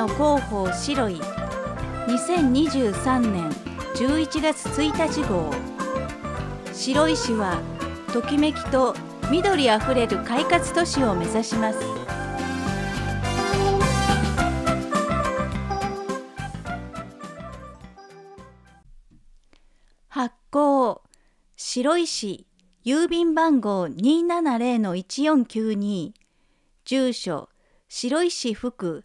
の広報白い2023年11月1日号白井市はときめきと緑あふれる快活都市を目指します発行白井市郵便番号270-1492住所白石福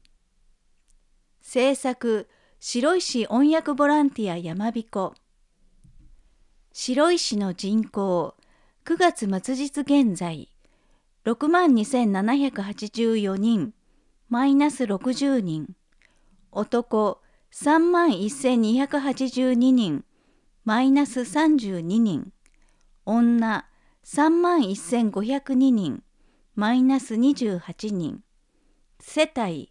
制作白石音訳ボランティア山彦白石の人口9月末日現在6万2784人マイナス60人男3万1282人マイナス32人女3万1502人マイナス28人世帯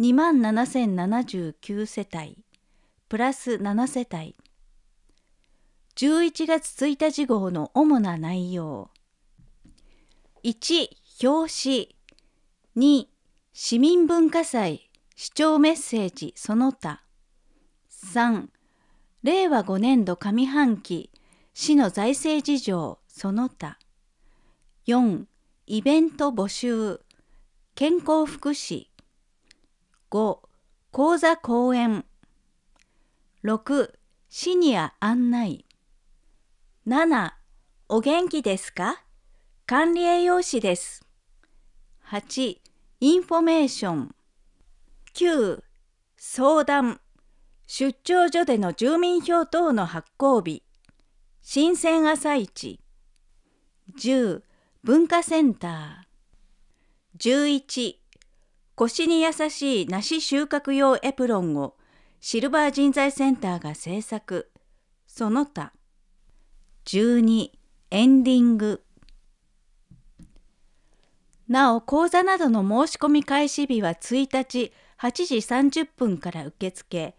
2万7079世帯プラス7世帯11月1日号の主な内容1表紙2市民文化祭視聴メッセージその他3令和5年度上半期市の財政事情その他4イベント募集健康福祉5講座講演6シニア案内7お元気ですか管理栄養士です8インフォメーション9相談出張所での住民票等の発行日新鮮朝市10文化センター11腰に優しい梨収穫用エプロンをシルバー人材センターが制作その他12エンディングなお講座などの申し込み開始日は1日8時30分から受付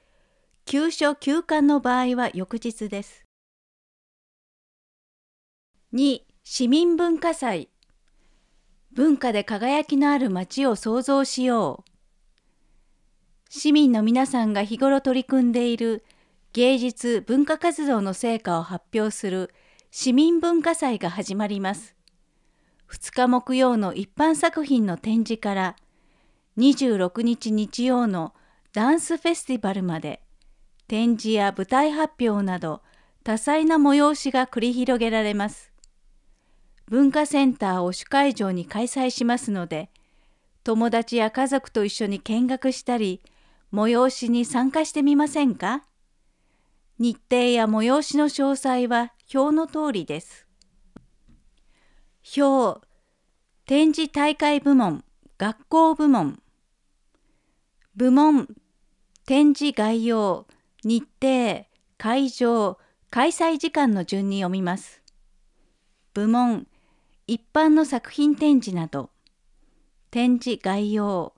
休所休館の場合は翌日です2市民文化祭文化で輝きのある街を創造しよう。市民の皆さんが日頃取り組んでいる芸術・文化活動の成果を発表する市民文化祭が始まります。2日木曜の一般作品の展示から26日日曜のダンスフェスティバルまで展示や舞台発表など多彩な催しが繰り広げられます。文化センターを主会場に開催しますので、友達や家族と一緒に見学したり、催しに参加してみませんか日程や催しの詳細は表の通りです。表、展示大会部門、学校部門。部門、展示概要、日程、会場、開催時間の順に読みます。部門、一般の作品展示など展示概要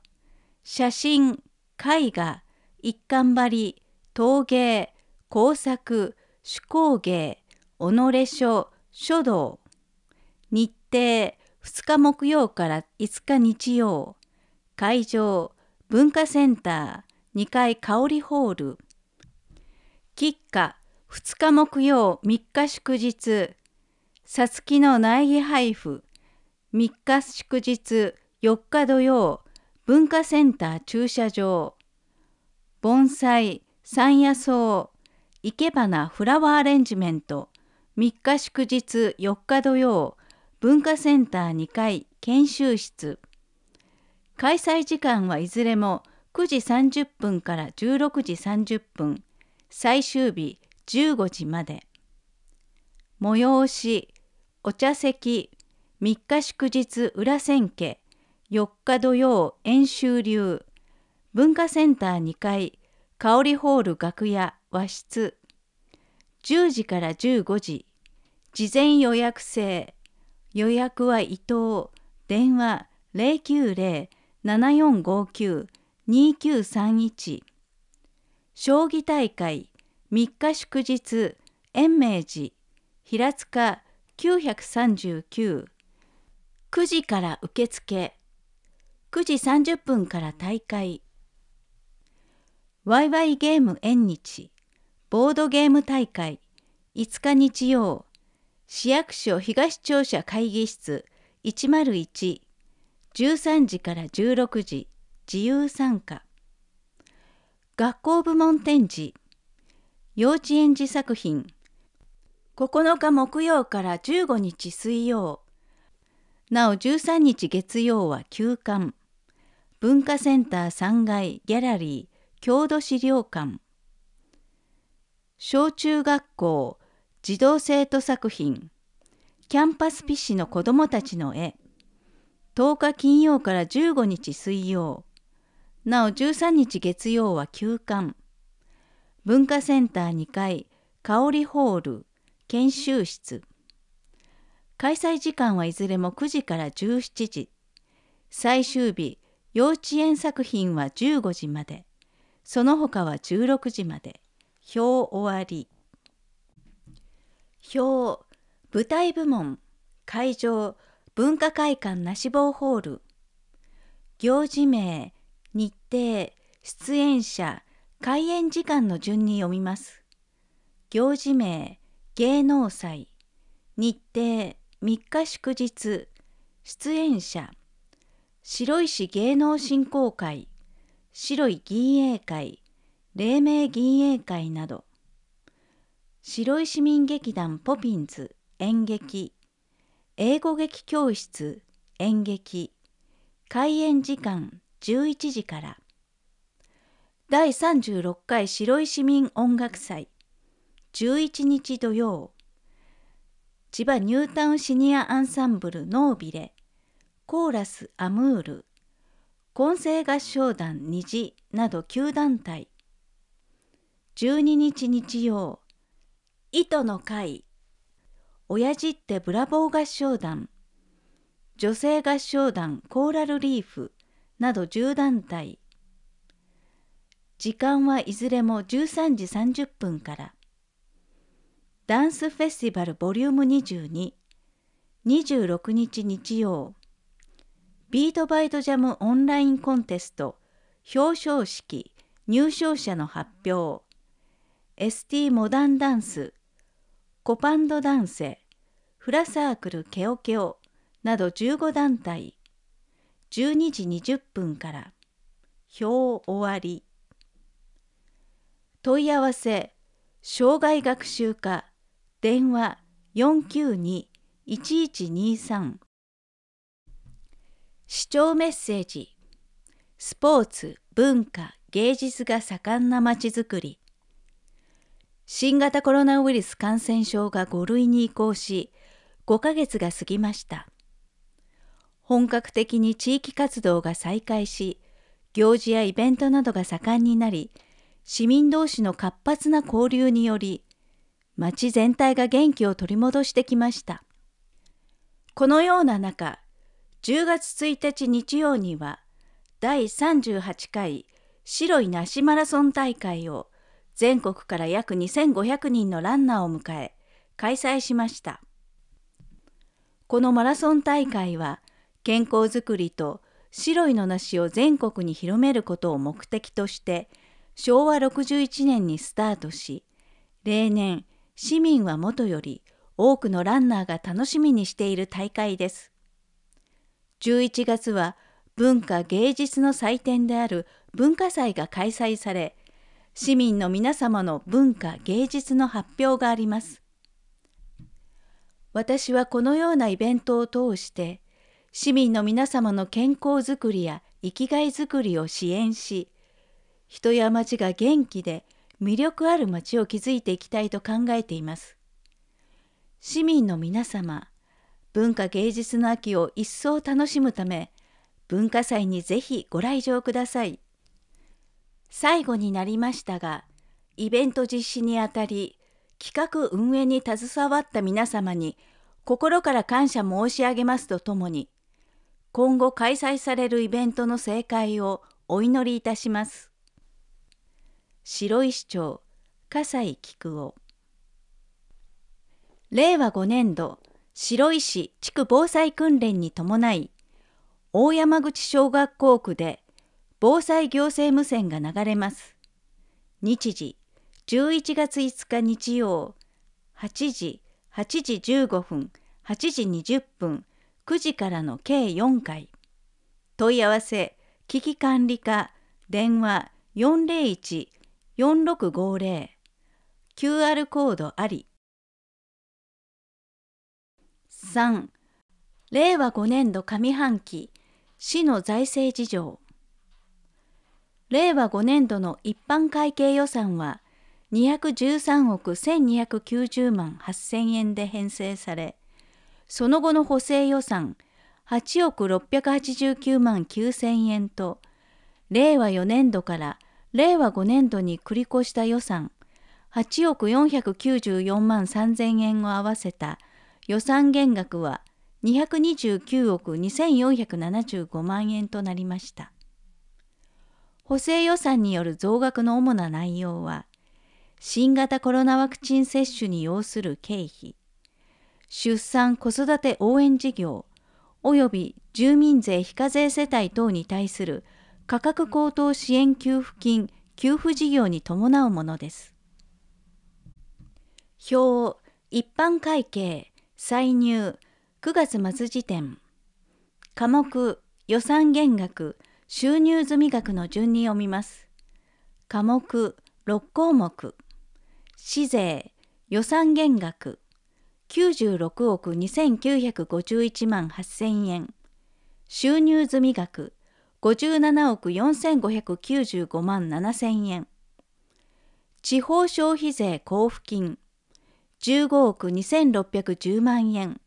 写真絵画一貫張り陶芸工作手工芸己書書道日程2日木曜から5日日曜会場文化センター2階香りホール喫下2日木曜3日祝日さつきの苗木配布3日祝日4日土曜文化センター駐車場盆栽山野草生け花フラワーアレンジメント3日祝日4日土曜文化センター2階研修室開催時間はいずれも9時30分から16時30分最終日15時まで催しお茶席3日祝日裏千家4日土曜演習流文化センター2階香りホール楽屋和室10時から15時事前予約制予約は伊藤電話090-7459-2931将棋大会3日祝日延命寺平塚939 9時から受付9時30分から大会ワイワイゲーム縁日ボードゲーム大会5日日曜市役所東庁舎会議室101 13時から16時自由参加学校部門展示幼稚園児作品9日木曜から15日水曜なお13日月曜は休館文化センター3階ギャラリー郷土資料館小中学校児童生徒作品キャンパスピッシの子どもたちの絵10日金曜から15日水曜なお13日月曜は休館文化センター2階香りホール研修室開催時間はいずれも9時から17時最終日幼稚園作品は15時までその他は16時まで表終わり表舞台部門会場文化会館なし坊ホール行事名日程出演者開演時間の順に読みます行事名芸能祭日程3日祝日出演者白石芸能振興会白い議英会黎明議英会など白石民劇団ポピンズ演劇英語劇教室演劇開演時間11時から第36回白石民音楽祭11日土曜千葉ニュータウンシニアアンサンブルノービレコーラスアムール混声合唱団虹など9団体12日日曜糸の会親父ってブラボー合唱団女性合唱団コーラルリーフなど10団体時間はいずれも13時30分からダンスフェスティバルボリューム22、26日日曜、ビートバイトジャムオンラインコンテスト表彰式入賞者の発表、ST モダンダンス、コパンドダンセ、フラサークルケオケオなど15団体、12時20分から、表終わり。問い合わせ、障害学習課電話492-1123視聴メッセージスポーツ文化芸術が盛んなまちづくり新型コロナウイルス感染症が5類に移行し5ヶ月が過ぎました本格的に地域活動が再開し行事やイベントなどが盛んになり市民同士の活発な交流により町全体が元気を取り戻してきました。このような中、10月1日日曜には第38回白い梨マラソン大会を全国から約2500人のランナーを迎え開催しました。このマラソン大会は健康づくりと白いの梨を全国に広めることを目的として昭和61年にスタートし例年市民はもとより多くのランナーが楽しみにしている大会です。11月は文化芸術の祭典である文化祭が開催され、市民の皆様の文化芸術の発表があります。私はこのようなイベントを通して、市民の皆様の健康づくりや生きがいづくりを支援し、人や町が元気で、魅力ある町を築いていきたいと考えています。市民の皆様、文化芸術の秋を一層楽しむため、文化祭にぜひご来場ください。最後になりましたが、イベント実施にあたり、企画運営に携わった皆様に心から感謝申し上げますとともに、今後開催されるイベントの正解をお祈りいたします。白石町笠井菊夫令和5年度白石地区防災訓練に伴い大山口小学校区で防災行政無線が流れます日時11月5日日曜8時8時15分8時20分9時からの計4回問い合わせ危機管理課電話401 4650 QR コードあり3令和5年度上半期市の財政事情令和5年度の一般会計予算は213億1290万8000円で編成されその後の補正予算8億689万9000円と令和4年度から「令和5年度に繰り越した予算8億494万3000円を合わせた予算減額は229億2475万円となりました。補正予算による増額の主な内容は、新型コロナワクチン接種に要する経費、出産・子育て応援事業、及び住民税非課税世帯等に対する価格高騰支援給付金給付事業に伴うものです。表一般会計歳入9月末時点科目予算減額収入済額の順に読みます。科目6項目市税予算減額96億2951万8000円収入済額57億4595万7000円地方消費税交付金15億2610万円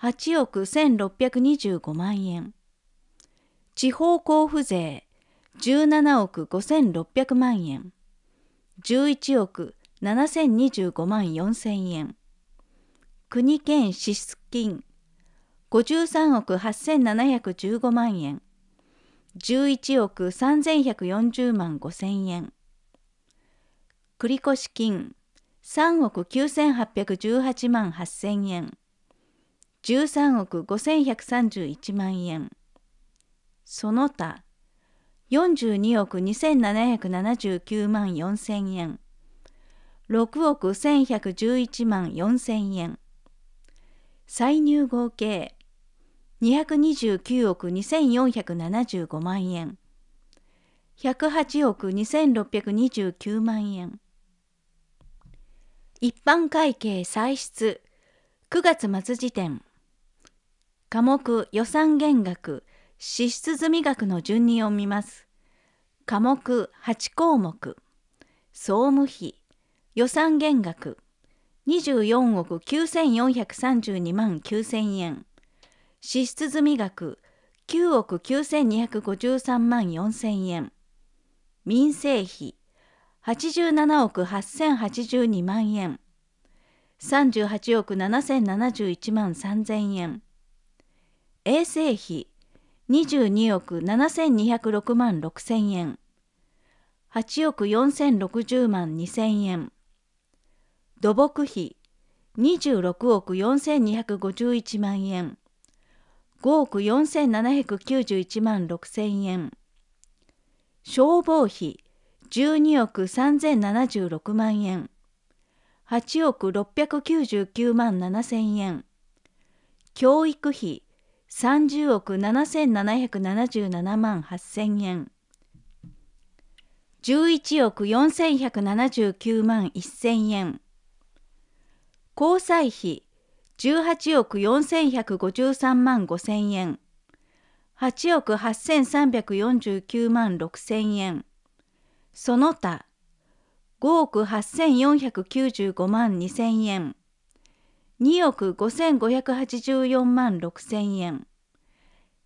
8億1625万円地方交付税17億5600万円11億7025万4000円国県支出金53億8715万円11億3140万5000円繰越金3億9818万8000円13億5131万円その他42億2779万4000円6億1111万4000円歳入合計229億2475万円108億2629万円一般会計歳出9月末時点科目予算減額支出済額の順に読みます科目8項目総務費予算減額24億9432万9000円支出済額9億9253万4000円民生費87億8082万円38億7071万3000円衛生費22億7206万6000円8億4060万2000円土木費26億4251万円5億4791万6000円消防費12億3076万円8億699万7000円教育費30億7777万8000円11億4179万1000円交際費18億4153万5 0 0 0円、8億8349万6 0 0 0円、その他5億8495万2 0 0 0円、2億5584万6 0 0 0円、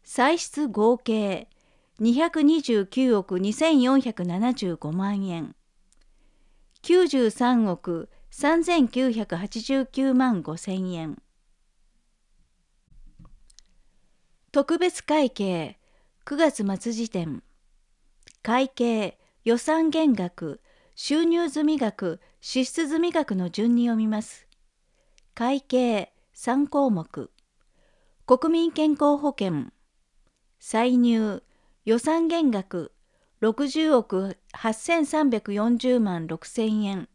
歳出合計229億2475万円、93億3989万5 0 0 0円。特別会計9月末時点会計予算減額収入済額支出済額の順に読みます会計3項目国民健康保険歳入予算減額60億8340万6000円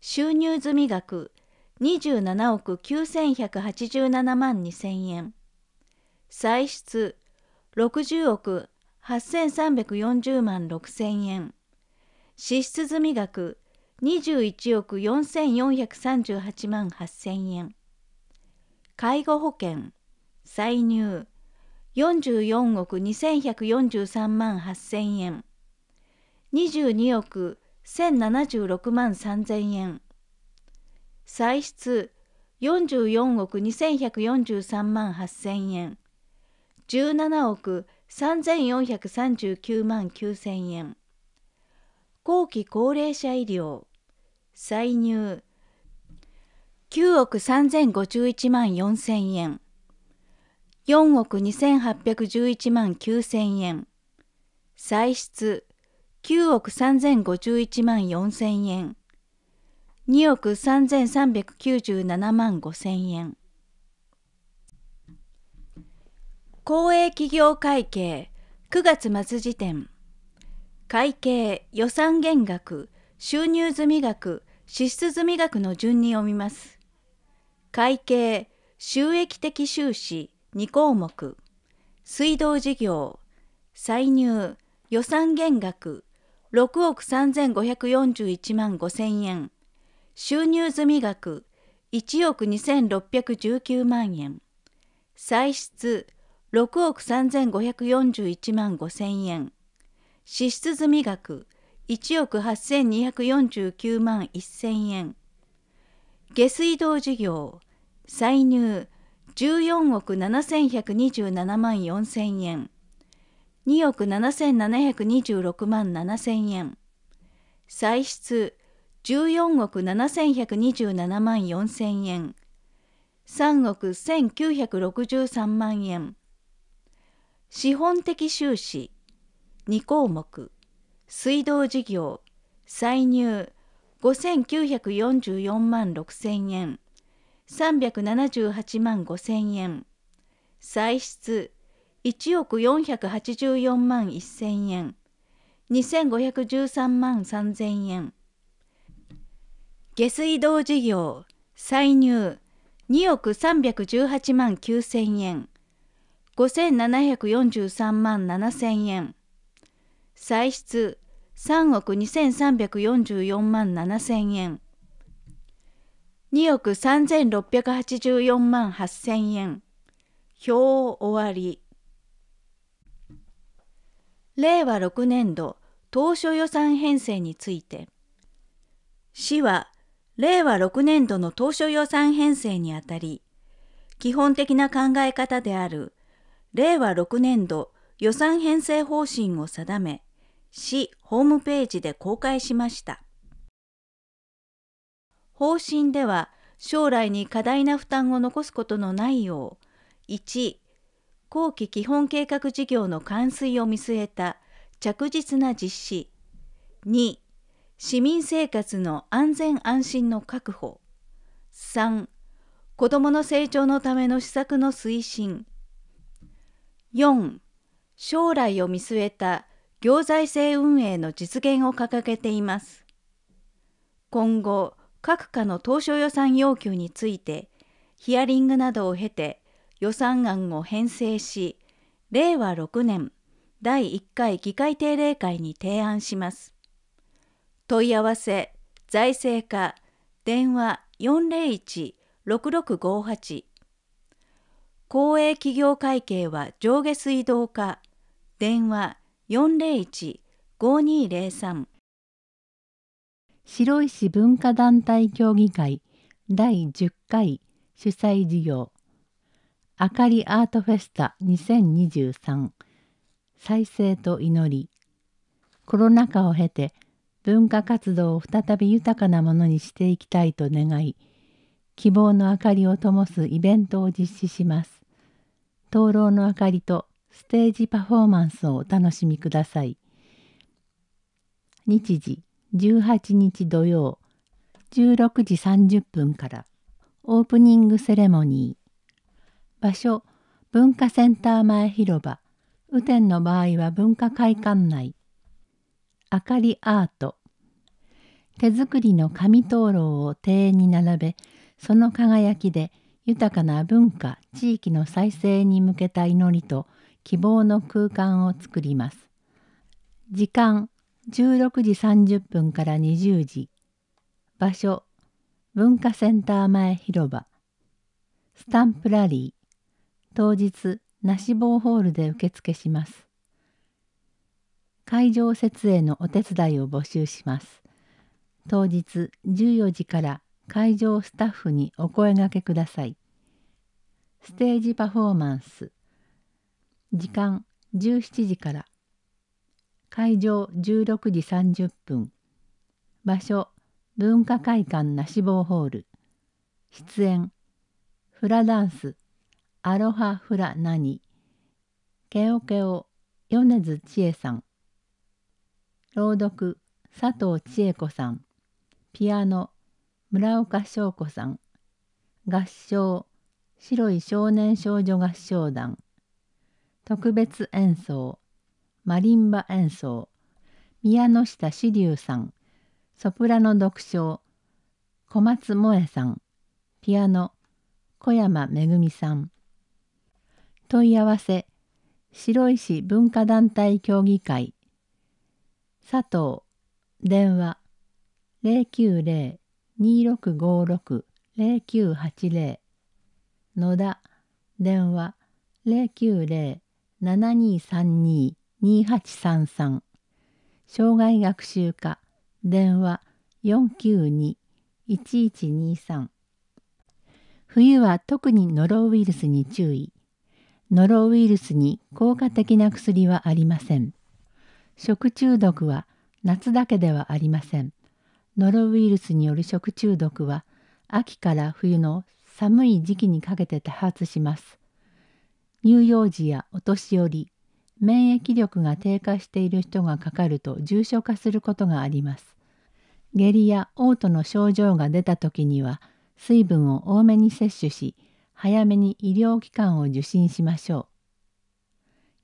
収入済額27億9187万2000円歳出60億8340万6000円支出済額21億4438万8000円介護保険歳入44億2143万8000円22億1076万3000円歳出44億2143万8000円17億3439万9000円後期高齢者医療歳入9億3051万4000円4億2811万9000円歳出9億3051万4000円2億3397万5000円公営企業会計9月末時点会計予算減額収入済額支出済額の順に読みます会計収益的収支2項目水道事業歳入予算減額6億3541万5000円収入済額1億2619万円歳出6億3541万5000円支出済額1億8249万1000円下水道事業歳入14億7127万4000円2億7726万7000円歳出14億7127万4000円3億1963万円資本的収支2項目水道事業歳入5944万6000円378万5000円歳出1億484万1000円2513万3000円下水道事業歳入2億318万9000円5743万7000円歳出3億2344万7000円2億3684万8000円表終わり令和6年度当初予算編成について市は令和6年度の当初予算編成にあたり基本的な考え方である令和6年度予算編成方針を定め、市ホームページで公開しました。方針では、将来に過大な負担を残すことのないよう、1、後期基本計画事業の完遂を見据えた着実な実施、2、市民生活の安全安心の確保、3、子どもの成長のための施策の推進、4将来を見据えた行財政運営の実現を掲げています。今後、各課の当初予算要求について、ヒアリングなどを経て予算案を編成し、令和6年第1回議会定例会に提案します。問い合わせ、財政課、電話401-6658公営企業会計は上下水道課電話401-5203白石文化団体協議会第10回主催事業あかりアートフェスタ2023再生と祈りコロナ禍を経て文化活動を再び豊かなものにしていきたいと願い希望の明かりを灯すイベントを実施します。灯籠の明かりとステージパフォーマンスをお楽しみください。日時18日土曜16時30分からオープニングセレモニー場所文化センター前広場雨天の場合は文化会館内明かりアート手作りの紙灯籠を庭園に並べその輝きで豊かな文化地域の再生に向けた祈りと希望の空間を作ります時間16時30分から20時場所文化センター前広場スタンプラリー当日なしボホールで受付します会場設営のお手伝いを募集します当日14時から会場スタッフにお声がけください。ステージパフォーマンス時間17時から会場16時30分場所文化会館なし坊ホール出演フラダンスアロハフラナニケオケオ米津千恵さん朗読佐藤千恵子さんピアノ村岡祥子さん合唱白い少年少女合唱団特別演奏マリンバ演奏宮ノ下紫龍さんソプラノ独唱小松萌さんピアノ小山めぐみさん問い合わせ白石文化団体協議会佐藤電話090 2656-0980野田電話090-7232-2833障害学習課電話492-1123冬は特にノロウイルスに注意ノロウイルスに効果的な薬はありません食中毒は夏だけではありません。ノロウイルスによる食中毒は秋から冬の寒い時期にかけて多発します。乳幼児やお年寄り、免疫力が低下している人がかかると重症化することがあります。下痢や嘔吐の症状が出た時には、水分を多めに摂取し、早めに医療機関を受診しましょ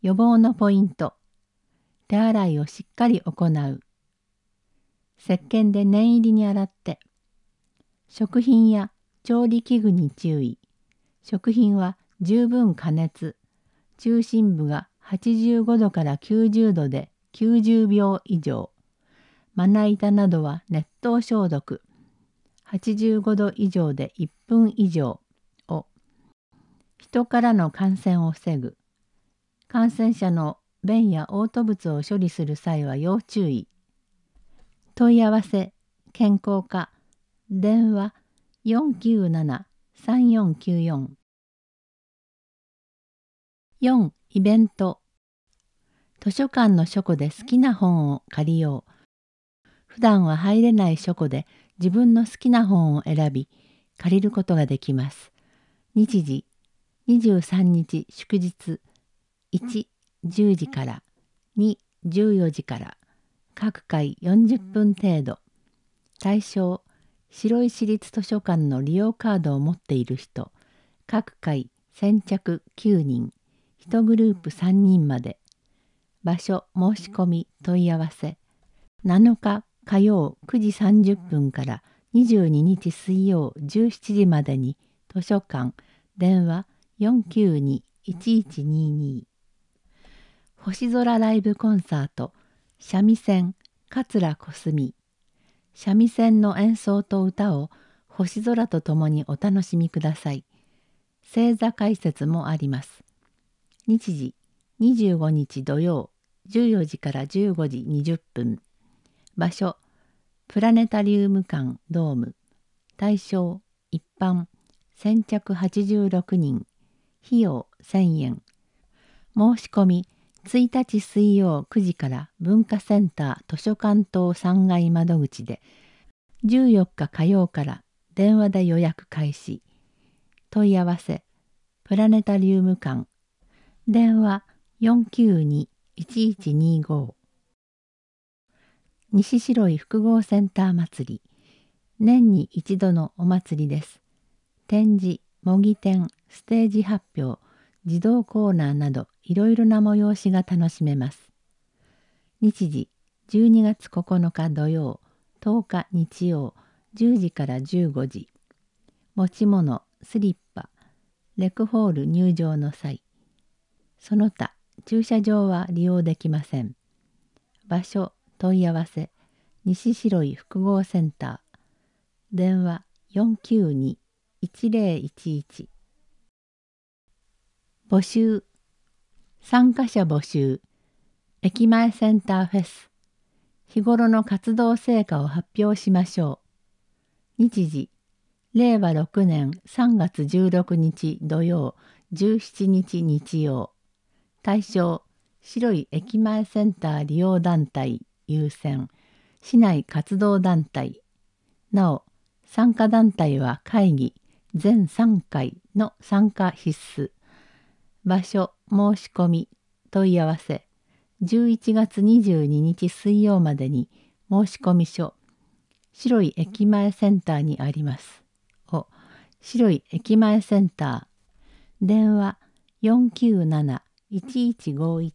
う。予防のポイント手洗いをしっかり行う石鹸で念入りに洗って食品や調理器具に注意食品は十分加熱中心部が85度から90度で90秒以上まな板などは熱湯消毒85度以上で1分以上を人からの感染を防ぐ感染者の便や嘔吐物を処理する際は要注意問い合わせ健康課電話497-3494イベント図書館の書庫で好きな本を借りよう普段は入れない書庫で自分の好きな本を選び借りることができます日時23日祝日110時から214時から各回40分程度対象白石立図書館の利用カードを持っている人各回先着9人1グループ3人まで場所申し込み問い合わせ7日火曜9時30分から22日水曜17時までに図書館電話492-1122星空ライブコンサート三味線桂小澄三味線の演奏と歌を星空とともにお楽しみください。星座解説もあります。日時25日土曜14時から15時20分場所プラネタリウム館ドーム対象一般先着86人費用1000円申し込み1日水曜9時から文化センター図書館等3階窓口で14日火曜から電話で予約開始問い合わせプラネタリウム館電話492-1125西白井複合センター祭り年に一度のお祭りです展示模擬展ステージ発表児童コーナーなどいろいろな催しが楽しめます。日時12月9日土曜10日日曜10時から15時持ち物スリッパレクホール入場の際その他駐車場は利用できません場所問い合わせ西白井複合センター電話492-1011募集参加者募集駅前センターフェス日頃の活動成果を発表しましょう日時令和6年3月16日土曜17日日曜対象白い駅前センター利用団体優先市内活動団体なお参加団体は会議全3回の参加必須場所申し込み問い合わせ11月22日水曜までに申し込み書白い駅前センターにありますを白い駅前センター電話497-1151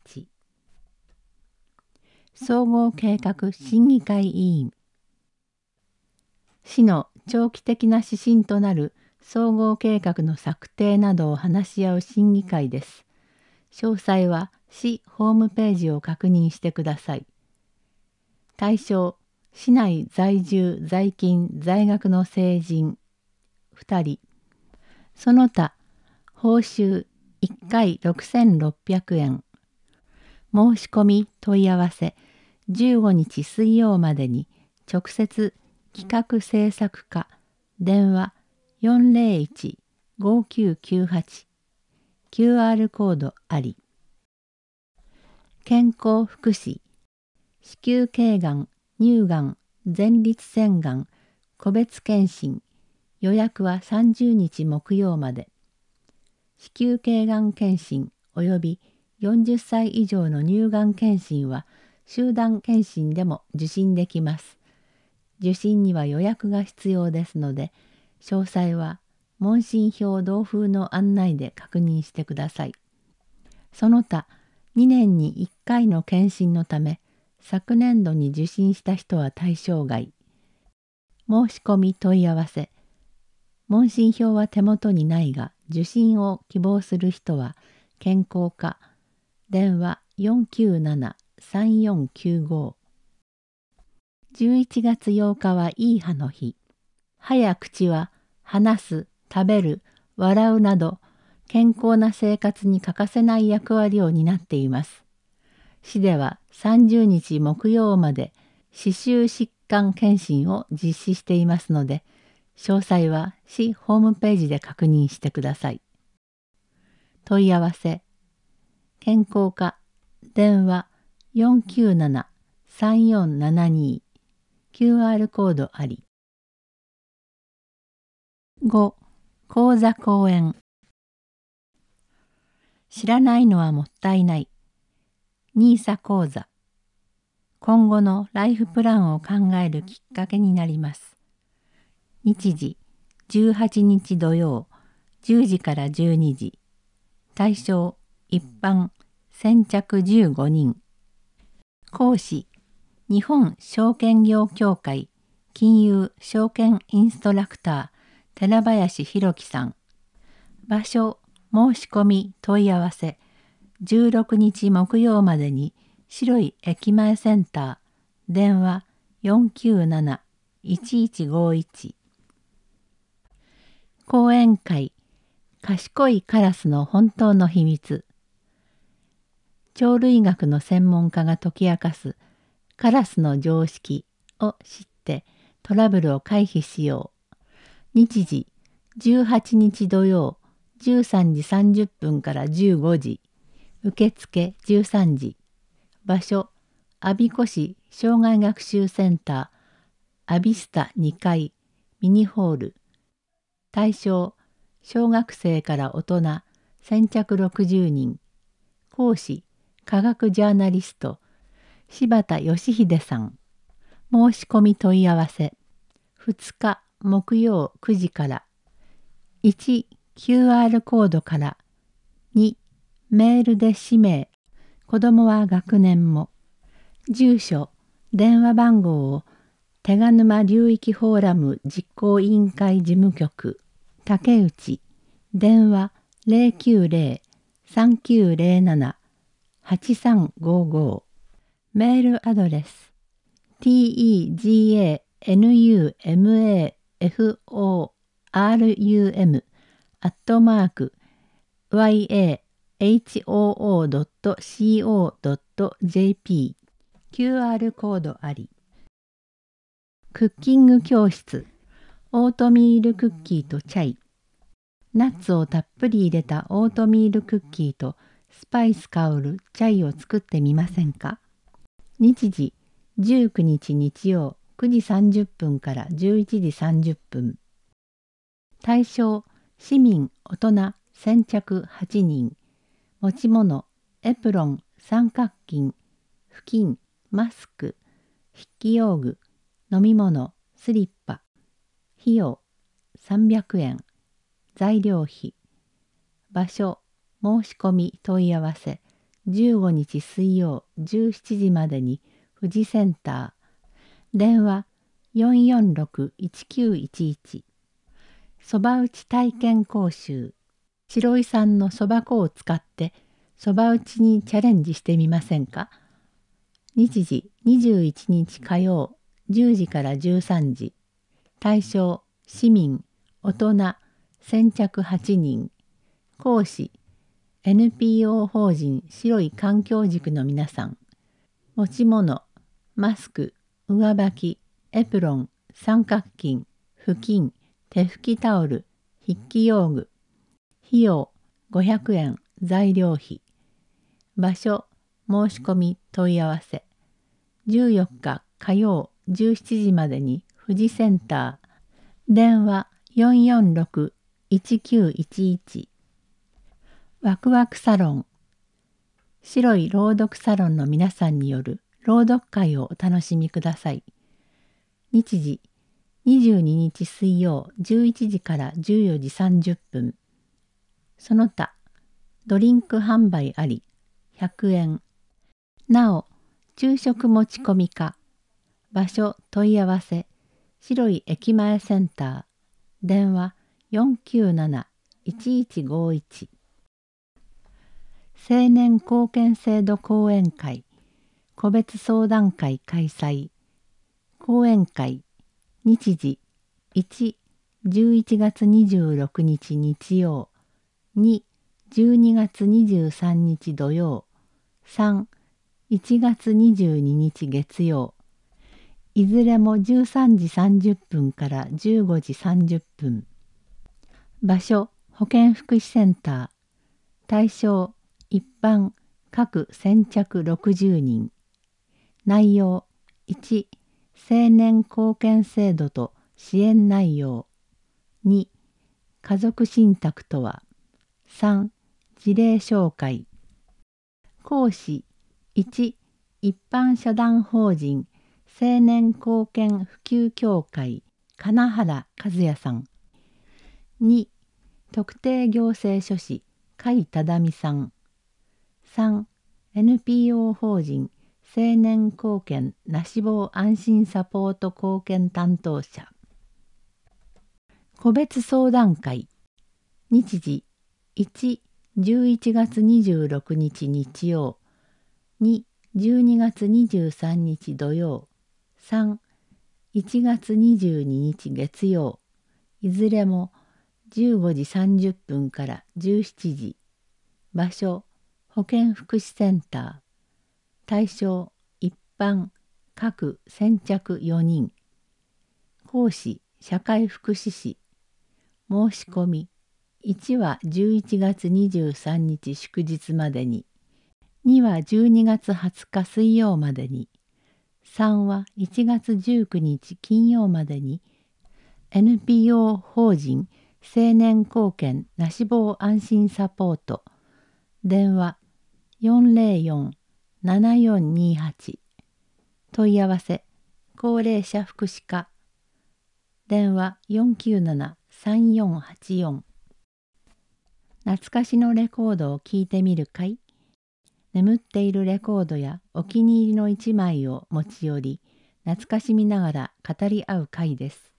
総合計画審議会委員市の長期的な指針となる総合計画の策定などを話し合う審議会です。詳細は市ホームページを確認してください。対象市内在住在勤在学の成人2人その他報酬1回6600円申し込み問い合わせ15日水曜までに直接企画制作課電話401-5998 QR コードあり健康福祉子宮頸がん乳がん前立腺がん個別検診予約は30日木曜まで子宮頸がん検診及び40歳以上の乳がん検診は集団検診でも受診できます受診には予約が必要ですので詳細は問診票同封の案内で確認してください。その他、2年に1回の検診のため、昨年度に受診した人は対象外。申し込み問い合わせ。問診票は手元にないが、受診を希望する人は健康課電話497-3495。11月8日はいい歯の日。歯や口は話す、食べる、笑うなど健康な生活に欠かせない役割を担っています。市では30日木曜まで歯周疾患検診を実施していますので、詳細は市ホームページで確認してください。問い合わせ健康課電話497-3472 QR コードあり 5. 講座講演知らないのはもったいない。NISA 講座今後のライフプランを考えるきっかけになります。日時18日土曜10時から12時対象一般先着15人講師日本証券業協会金融証券インストラクター寺林博樹さん場所申し込み問い合わせ16日木曜までに白い駅前センター電話497-1151講演会賢いカラスの本当の秘密鳥類学の専門家が解き明かすカラスの常識を知ってトラブルを回避しよう日時18日土曜13時30分から15時受付13時場所我孫子市障害学習センターアビスタ2階ミニホール対象小学生から大人先着60人講師科学ジャーナリスト柴田義秀さん申し込み問い合わせ2日木曜9時から 1QR コードから2メールで氏名子供は学年も住所電話番号を手賀沼流域フォーラム実行委員会事務局竹内電話090-3907-8355メールアドレス t e g a n u m a forum アットマーク yahoo.co.jp QR コードありクッキング教室オートミールクッキーとチャイナッツをたっぷり入れたオートミールクッキーとスパイス香るチャイを作ってみませんか日時19日日曜9時30分から11時30分対象市民大人先着8人持ち物エプロン三角巾布巾マスク筆記用具飲み物スリッパ費用300円材料費場所申し込み問い合わせ15日水曜17時までに富士センター電話446-1911そば打ち体験講習白井さんのそば粉を使ってそば打ちにチャレンジしてみませんか日時21日火曜10時から13時対象市民大人先着8人講師 NPO 法人白い環境塾の皆さん持ち物マスク上履き、エプロン、三角巾、布巾、手拭きタオル、筆記用具。費用500円材料費。場所申し込み問い合わせ。14日火曜17時までに富士センター。電話446-1911。ワクワクサロン。白い朗読サロンの皆さんによる朗読会をお楽しみください。日時22日水曜11時から14時30分。その他、ドリンク販売あり100円。なお、昼食持ち込みか。場所問い合わせ、白い駅前センター。電話497-1151。青年貢献制度講演会。個別相談会開催講演会日時111月26日日曜212月23日土曜31月22日月曜いずれも13時30分から15時30分場所保健福祉センター対象一般各先着60人内容1青年貢献制度と支援内容2家族信託とは3事例紹介講師1一般社団法人青年貢献普及協会金原和也さん2特定行政書士甲斐忠美さん 3NPO 法人青年貢献なし望安心サポート貢献担当者個別相談会日時111月26日日曜212月23日土曜31月22日月曜いずれも15時30分から17時場所保健福祉センター対象一般各先着4人講師社会福祉士申し込み1は11月23日祝日までに2は12月20日水曜までに3は1月19日金曜までに NPO 法人青年貢献なし棒安心サポート電話404 7428問い合わせ高齢者福祉課電話497-3484懐かしのレコードを聞いてみるかい眠っているレコードやお気に入りの一枚を持ち寄り懐かしみながら語り合う会です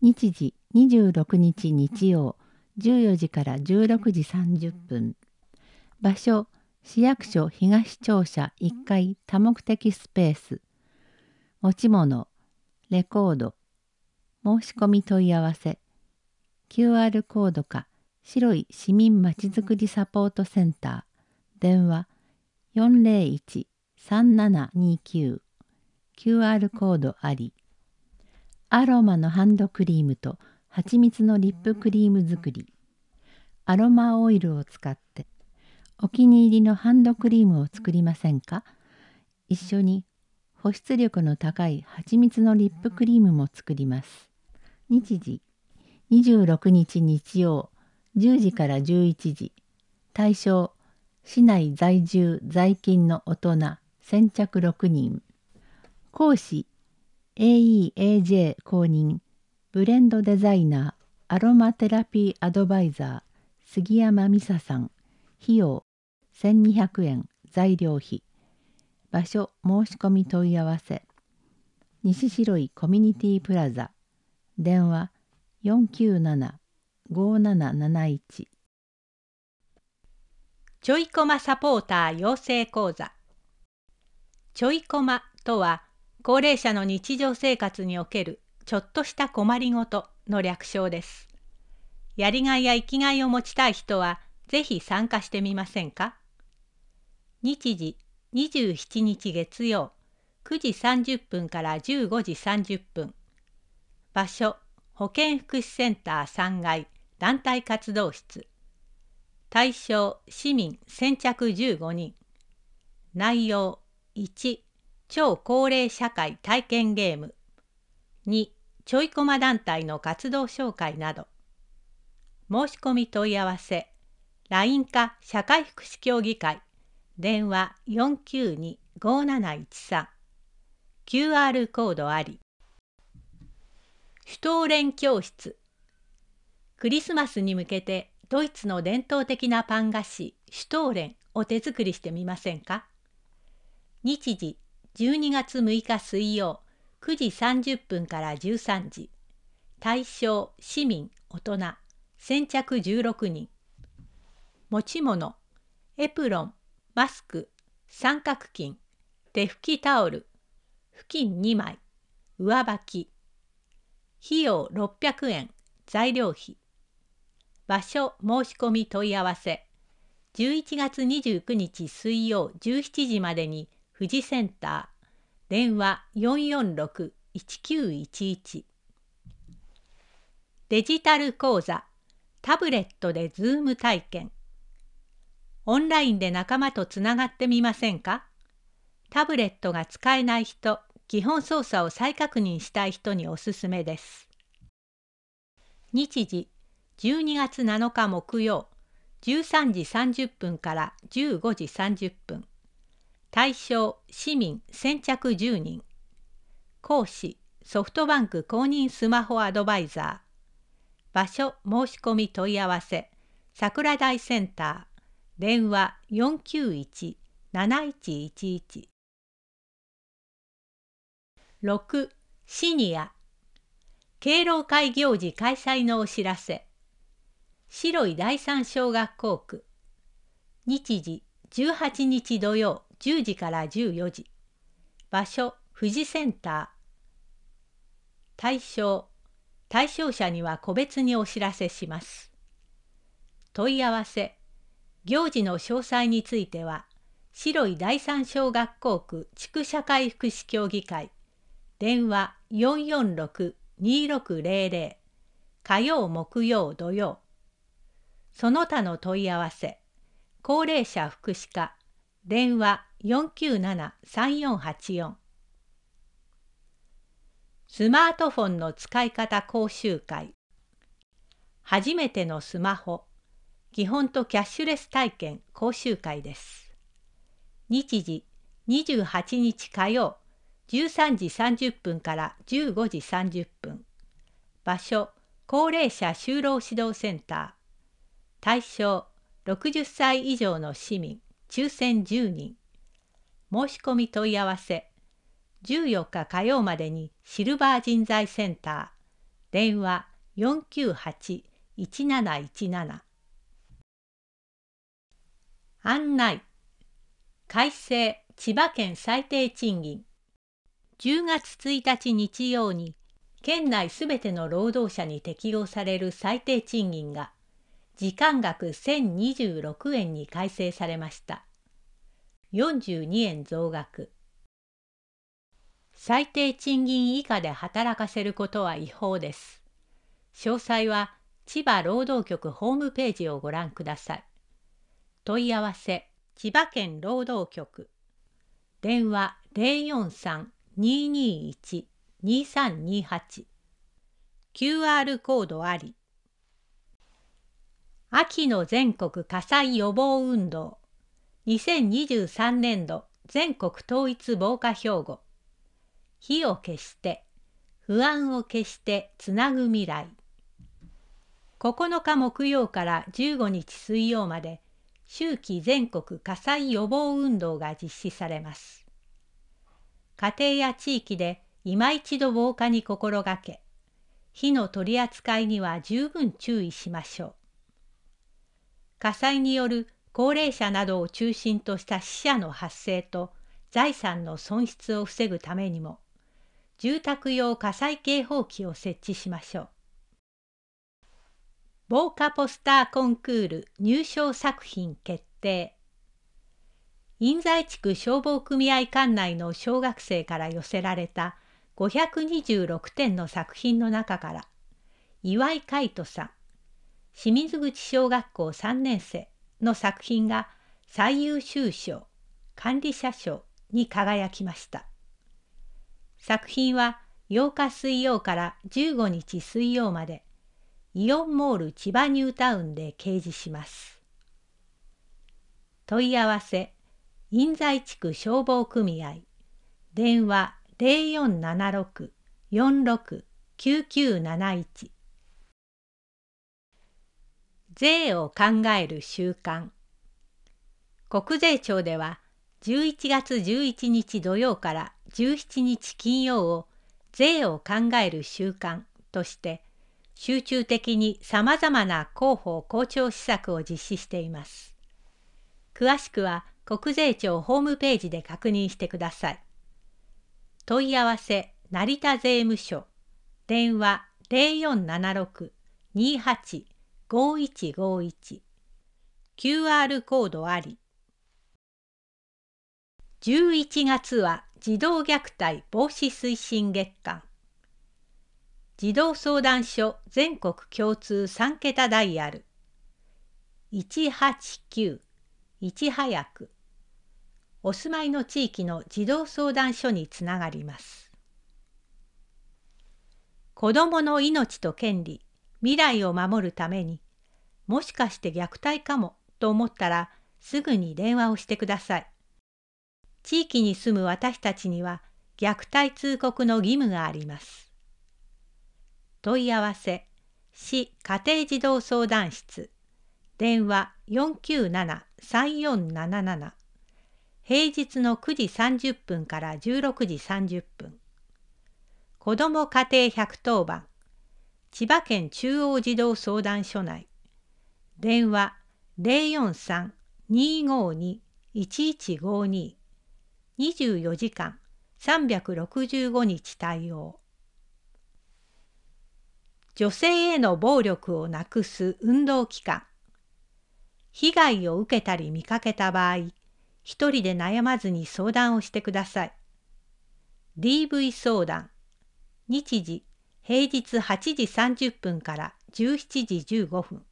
日時26日日曜14時から16時30分場所市役所東庁舎1階多目的スペース持ち物レコード申し込み問い合わせ QR コードか白い市民まちづくりサポートセンター電話401-3729 QR コードありアロマのハンドクリームと蜂蜜のリップクリーム作りアロマオイルを使ってお気に入りのハンドクリームを作りませんか一緒に保湿力の高い蜂蜜のリップクリームも作ります。日時26日日曜10時から11時対象市内在住在勤の大人先着6人講師 AEAJ 公認ブレンドデザイナーアロマテラピーアドバイザー杉山美沙さん費用1200円材料費場所申し込み問い合わせ西白井コミュニティプラザ電話497-5771ちょいこまサポーター養成講座ちょいこまとは高齢者の日常生活におけるちょっとした困りごとの略称です。やりがいや生きがいを持ちたい人はぜひ参加してみませんか日時27日月曜9時30分から15時30分場所保健福祉センター3階団体活動室対象市民先着15人内容1超高齢社会体験ゲーム2ちょいこま団体の活動紹介など申し込み問い合わせ LINE か社会福祉協議会電話492-5713 QR コードありシュトーレン教室クリスマスに向けてドイツの伝統的なパン菓子シュトーレンを手作りしてみませんか日時12月6日水曜9時30分から13時対象市民大人先着16人持ち物エプロンマスク、三角巾、手拭きタオル、布巾2枚、上履き。費用600円、材料費。場所申し込み問い合わせ。11月29日水曜17時までに富士センター。電話446-1911。デジタル講座。タブレットでズーム体験。オンラインで仲間とつながってみませんかタブレットが使えない人、基本操作を再確認したい人におすすめです。日時、12月7日木曜、13時30分から15時30分。対象、市民、先着10人。講師、ソフトバンク公認スマホアドバイザー。場所、申し込み問い合わせ、桜台センター、電話4 9 1 7 1 1 6. シニア敬老会行事開催のお知らせ白井第三小学校区日時18日土曜10時から14時場所富士センター対象対象者には個別にお知らせします問い合わせ行事の詳細については、白井第三小学校区地区社会福祉協議会、電話446-2600、火曜、木曜、土曜、その他の問い合わせ、高齢者福祉課、電話497-3484、スマートフォンの使い方講習会初めてのスマホ基本とキャッシュレス体験講習会です。日時28日火曜13時30分から15時30分場所高齢者就労指導センター対象60歳以上の市民抽選10人申し込み問い合わせ14日火曜までにシルバー人材センター電話498-1717案内改正千葉県最低賃金10月1日日曜に県内すべての労働者に適用される最低賃金が時間額1026円に改正されました42円増額最低賃金以下で働かせることは違法です詳細は千葉労働局ホームページをご覧ください問い合わせ千葉県労働局電話043-221-2328 QR コードあり秋の全国火災予防運動2023年度全国統一防火標語火を消して不安を消してつなぐ未来9日木曜から15日水曜まで秋季全国火災予防運動が実施されます。家庭や地域で今一度防火に心がけ、火の取り扱いには十分注意しましょう。火災による高齢者などを中心とした死者の発生と財産の損失を防ぐためにも、住宅用火災警報器を設置しましょう。防火ポスターコンクール入賞作品決定印西地区消防組合管内の小学生から寄せられた526点の作品の中から岩井海人さん清水口小学校3年生の作品が最優秀賞管理者賞に輝きました作品は8日水曜から15日水曜までイオンモール千葉ニュータウンで掲示します。問い合わせ印西地区消防組合電話零四七六四六九九七一。税を考える習慣国税庁では十一月十一日土曜から十七日金曜を税を考える習慣として集中的にさまざまな広報校長施策を実施しています。詳しくは国税庁ホームページで確認してください。問い合わせ成田税務署電話0476-28-5151 QR コードあり11月は児童虐待防止推進月間児童相談所全国共通3桁ダイヤル189いち早くお住まいの地域の児童相談所につながります子どもの命と権利未来を守るためにもしかして虐待かもと思ったらすぐに電話をしてください地域に住む私たちには虐待通告の義務があります問い合わせ市家庭児童相談室電話497-3477平日の9時30分から16時30分子ども家庭110番千葉県中央児童相談所内電話043-252-1152 24時間365日対応女性への暴力をなくす運動機関被害を受けたり見かけた場合一人で悩まずに相談をしてください DV 相談日時平日8時30分から17時15分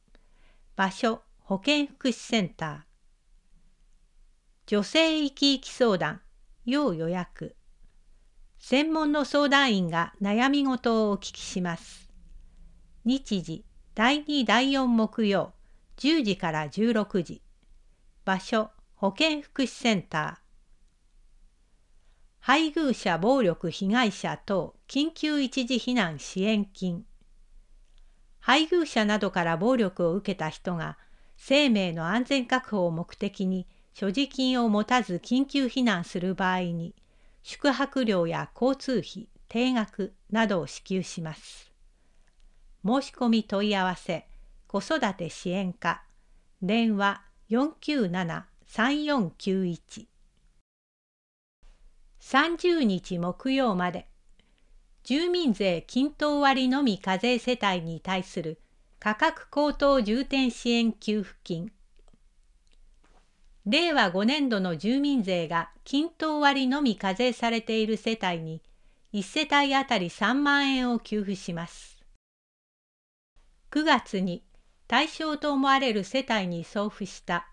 場所保健福祉センター女性生き生き相談要予約専門の相談員が悩み事をお聞きします日時第2第4木曜10時から16時場所保健福祉センター配偶者暴力被害者等緊急一時避難支援金配偶者などから暴力を受けた人が生命の安全確保を目的に所持金を持たず緊急避難する場合に宿泊料や交通費定額などを支給します。申し込み問い合わせ子育て支援課電話497-3491 30日木曜まで住民税均等割のみ課税世帯に対する価格高騰重点支援給付金令和5年度の住民税が均等割のみ課税されている世帯に1世帯あたり3万円を給付します。9月に対象と思われる世帯に送付した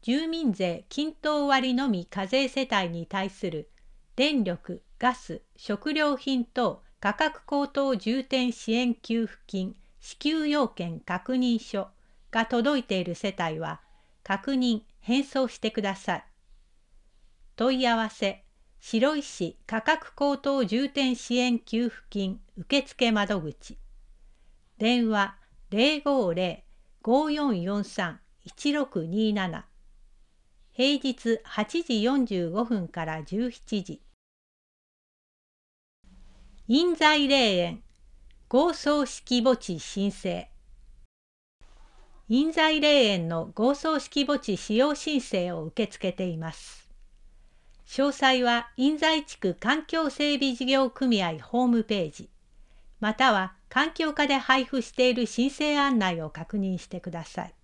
住民税均等割のみ課税世帯に対する電力・ガス・食料品等価格高騰重点支援給付金支給要件確認書が届いている世帯は確認・返送してください。問い合わせ白石市価格高騰重点支援給付金受付窓口電話050-5443-1627平日8時45分から17時印西霊園合葬式墓地申請印西霊園の合葬式墓地使用申請を受け付けています詳細は印西地区環境整備事業組合ホームページまたは環境課で配布している申請案内を確認してください。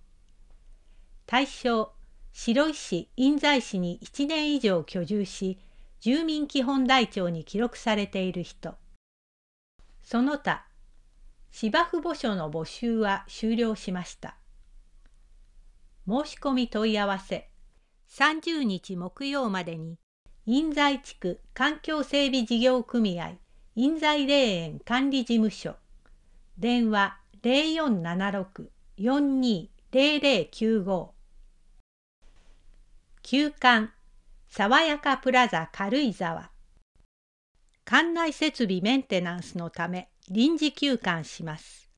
対象白井市印西市に1年以上居住し住民基本台帳に記録されている人その他芝生墓所の募集は終了しました申し込み問い合わせ30日木曜までに印西地区環境整備事業組合印西霊園管理事務所電話0476-420095休館爽やかプラザ軽井沢館内設備メンテナンスのため臨時休館します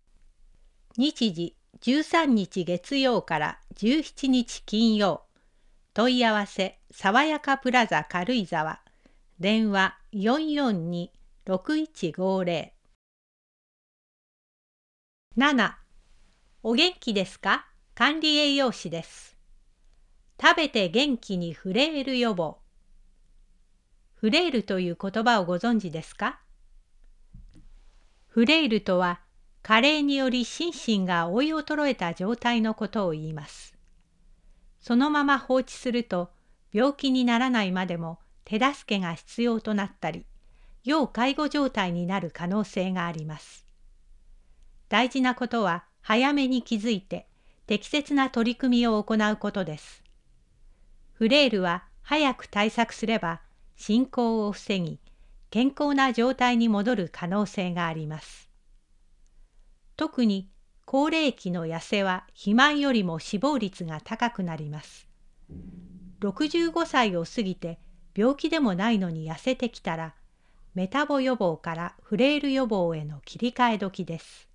日時13日月曜から17日金曜問い合わせ爽やかプラザ軽井沢電話442 6150 7お元気ですか管理栄養士です。食べて元気にフレイル予防フレイルという言葉をご存知ですかフレイルとは加齢により心身が老い衰えた状態のことを言います。そのまま放置すると病気にならないまでも手助けが必要となったり要介護状態になる可能性があります。大事なことは早めに気づいて適切な取り組みを行うことです。フレイルは早く対策すれば進行を防ぎ健康な状態に戻る可能性があります。特に高齢期の痩せは肥満よりも死亡率が高くなります。65歳を過ぎて病気でもないのに痩せてきたらメタボ予防からフレイル予防への切り替え時です。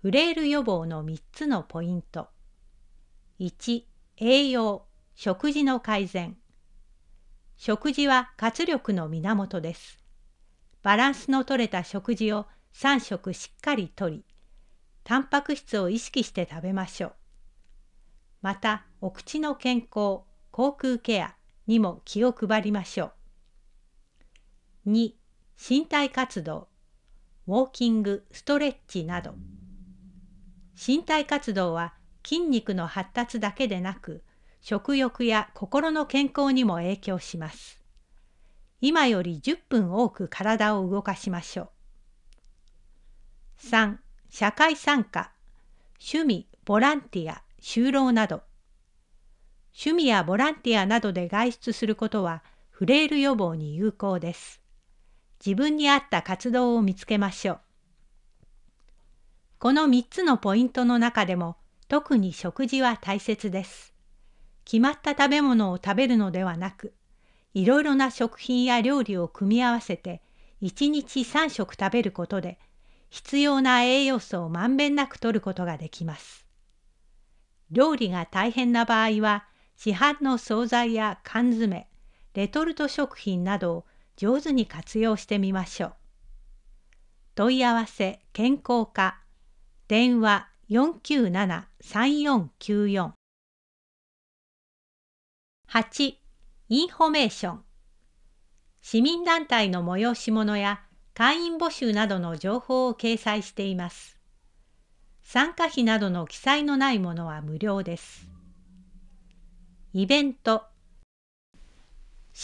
フレイル予防の3つのポイント。1、栄養、食事の改善。食事は活力の源です。バランスのとれた食事を3食しっかりとり、タンパク質を意識して食べましょう。また、お口の健康、口腔ケアにも気を配りましょう。2身体活動ウォーキングストレッチなど身体活動は筋肉の発達だけでなく食欲や心の健康にも影響します今より10分多く体を動かしましょう3社会参加趣味ボランティア就労など趣味やボランティアなどで外出することはフレイル予防に有効です自分に合った活動を見つけましょう。この3つのポイントの中でも特に食事は大切です。決まった食べ物を食べるのではなく、いろいろな食品や料理を組み合わせて1日3食食べることで必要な栄養素をまんべんなく摂ることができます。料理が大変な場合は市販の惣菜や缶詰、レトルト食品などを上手に活用してみましょう。問い合わせ健康課電話497-3494インフォメーション市民団体の催し物や会員募集などの情報を掲載しています。参加費などの記載のないものは無料です。イベント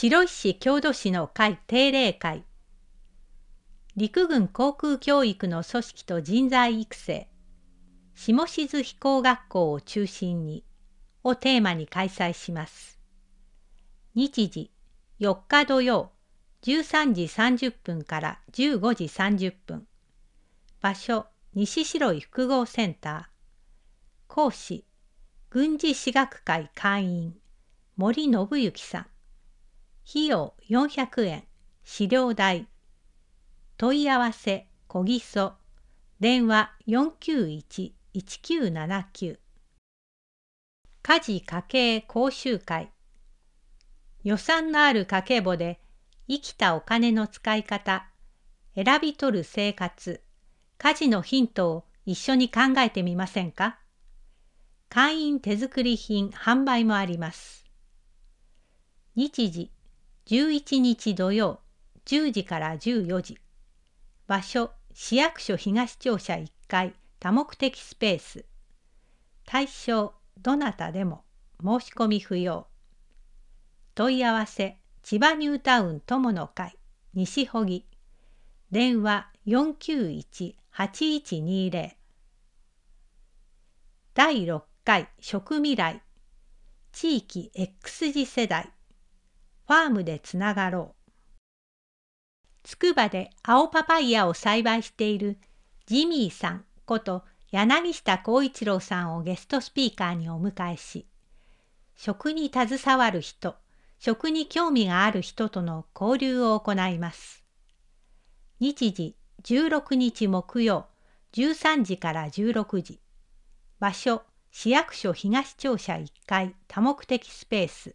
白石市郷土史の会定例会陸軍航空教育の組織と人材育成下志津飛行学校を中心にをテーマに開催します日時4日土曜13時30分から15時30分場所西白井複合センター講師軍事史学会会員森信之さん費用400円、資料代。問い合わせ、小木曽、電話491-1979。家事家計講習会。予算のある家計簿で、生きたお金の使い方、選び取る生活、家事のヒントを一緒に考えてみませんか会員手作り品販売もあります。日時11日土曜10時から14時場所市役所東庁舎1階多目的スペース対象どなたでも申し込み不要問い合わせ千葉ニュータウン友の会西穂電話491-8120第6回食未来地域 X 次世代ファームでつながろう。つくばで青パパイヤを栽培しているジミーさんこと柳下幸一郎さんをゲストスピーカーにお迎えし、食に携わる人、食に興味がある人との交流を行います。日時16日木曜13時から16時。場所市役所東庁舎1階多目的スペース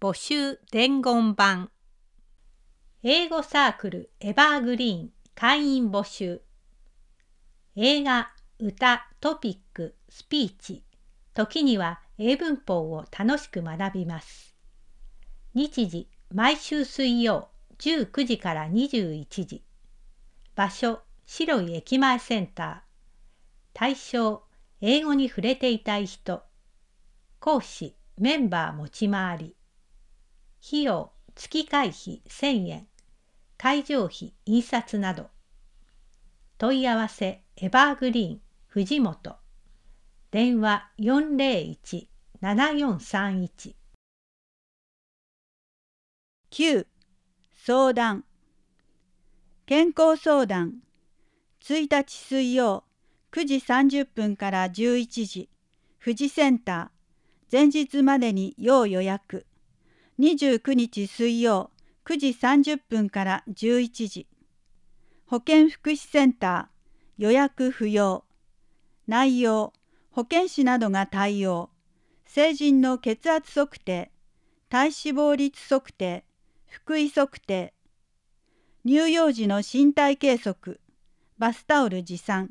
募集伝言版英語サークルエバーグリーン会員募集映画歌トピックスピーチ時には英文法を楽しく学びます日時毎週水曜19時から21時場所白い駅前センター対象英語に触れていたい人講師メンバー持ち回り費用月会費1000円会場費印刷など問い合わせエバーグリーン藤本電話401-7431 9相談健康相談1日水曜9時30分から11時富士センター前日までに要予約29日水曜9時30分から11時保健福祉センター予約不要内容保健師などが対応成人の血圧測定体脂肪率測定腹位測定乳幼児の身体計測バスタオル持参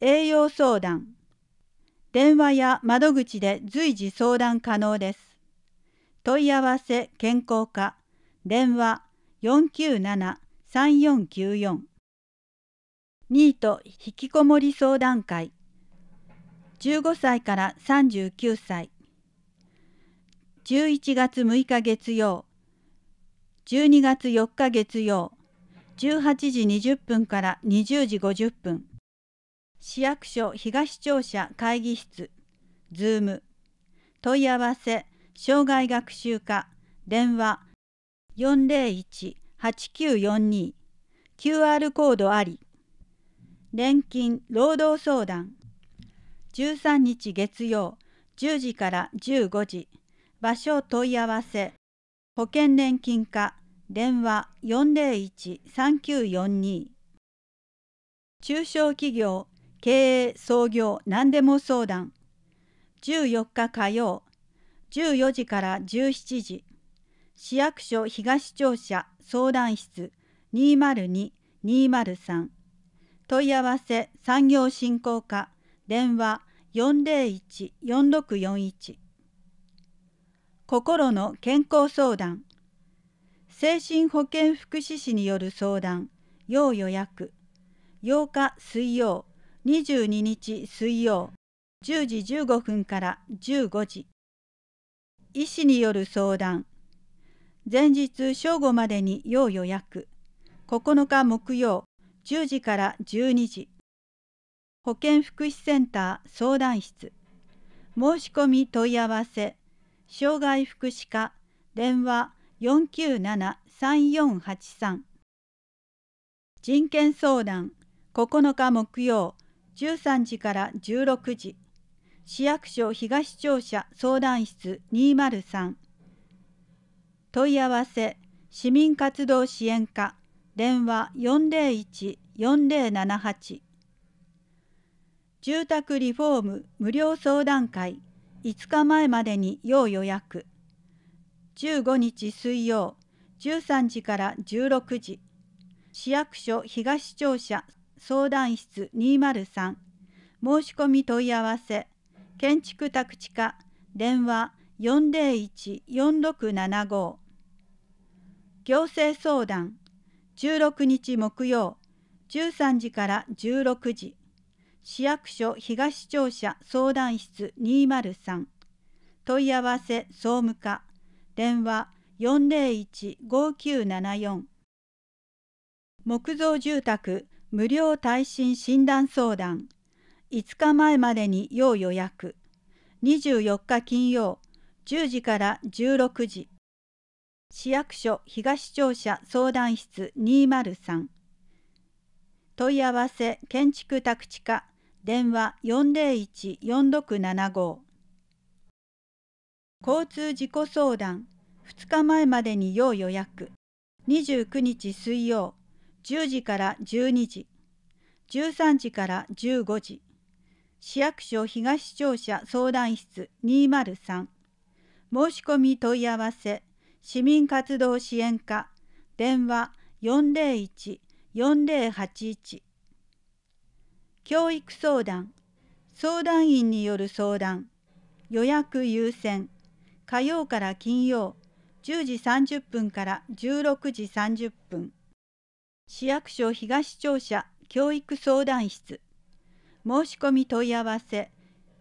栄養相談電話や窓口で随時相談可能です問い合わせ健康課電話497-3494ニート引きこもり相談会15歳から39歳11月6日月曜12月4日月曜18時20分から20時50分市役所東庁舎会議室ズーム問い合わせ障害学習課電話401-8942 QR コードあり年金労働相談13日月曜10時から15時場所問い合わせ保険年金課電話401-3942中小企業経営創業何でも相談14日火曜14時から17時市役所東庁舎相談室202-203問い合わせ産業振興課電話401-4641心の健康相談精神保健福祉士による相談要予約8日水曜22日水曜10時15分から15時医師による相談前日正午までに要予約9日木曜10時から12時保健福祉センター相談室申し込み問い合わせ障害福祉課電話497-3483人権相談9日木曜13時から16時市役所東庁舎相談室203問い合わせ市民活動支援課電話401-4078住宅リフォーム無料相談会5日前までに要予約15日水曜13時から16時市役所東庁舎相談室203申し込み問い合わせ建築宅地課電話401-4675行政相談16日木曜13時から16時市役所東庁舎相談室203問い合わせ総務課電話401-5974木造住宅無料耐震診断相談5日前までに要予約24日金曜10時から16時市役所東庁舎相談室203問い合わせ建築宅地課電話4014675交通事故相談2日前までに要予約29日水曜10時から12時13時から15時市役所東庁舎相談室203申し込み問い合わせ市民活動支援課電話401-4081教育相談相談員による相談予約優先火曜から金曜10時30分から16時30分市役所東庁舎教育相談室申し込み問い合わせ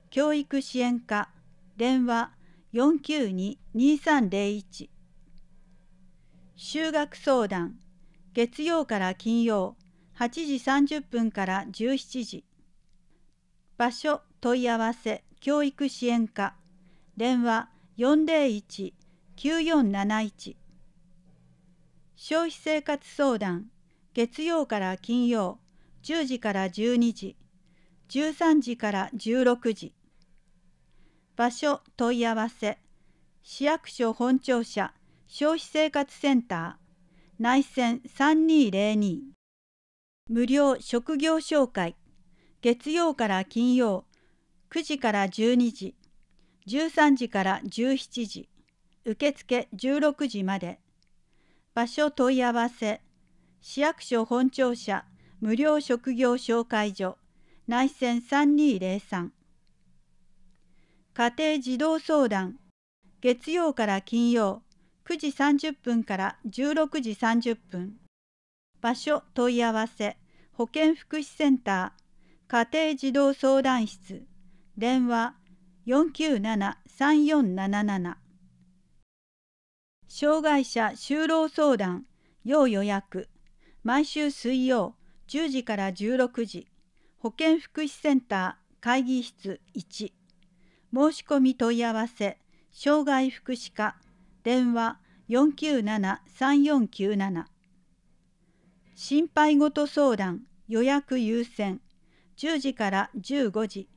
教育支援課電話492-2301修学相談月曜から金曜8時30分から17時場所問い合わせ教育支援課電話401-9471消費生活相談月曜から金曜10時から12時13時から16時場所問い合わせ市役所本庁舎消費生活センター内線3202無料職業紹介月曜から金曜9時から12時13時から17時受付16時まで場所問い合わせ市役所本庁舎無料職業紹介所内線三二零三。家庭児童相談月曜から金曜9時30分から16時30分場所問い合わせ保健福祉センター家庭児童相談室電話497-3477障害者就労相談要予約毎週水曜10時から16時保健福祉センター会議室1申し込み問い合わせ障害福祉課電話497-3497心配事相談予約優先10時から15時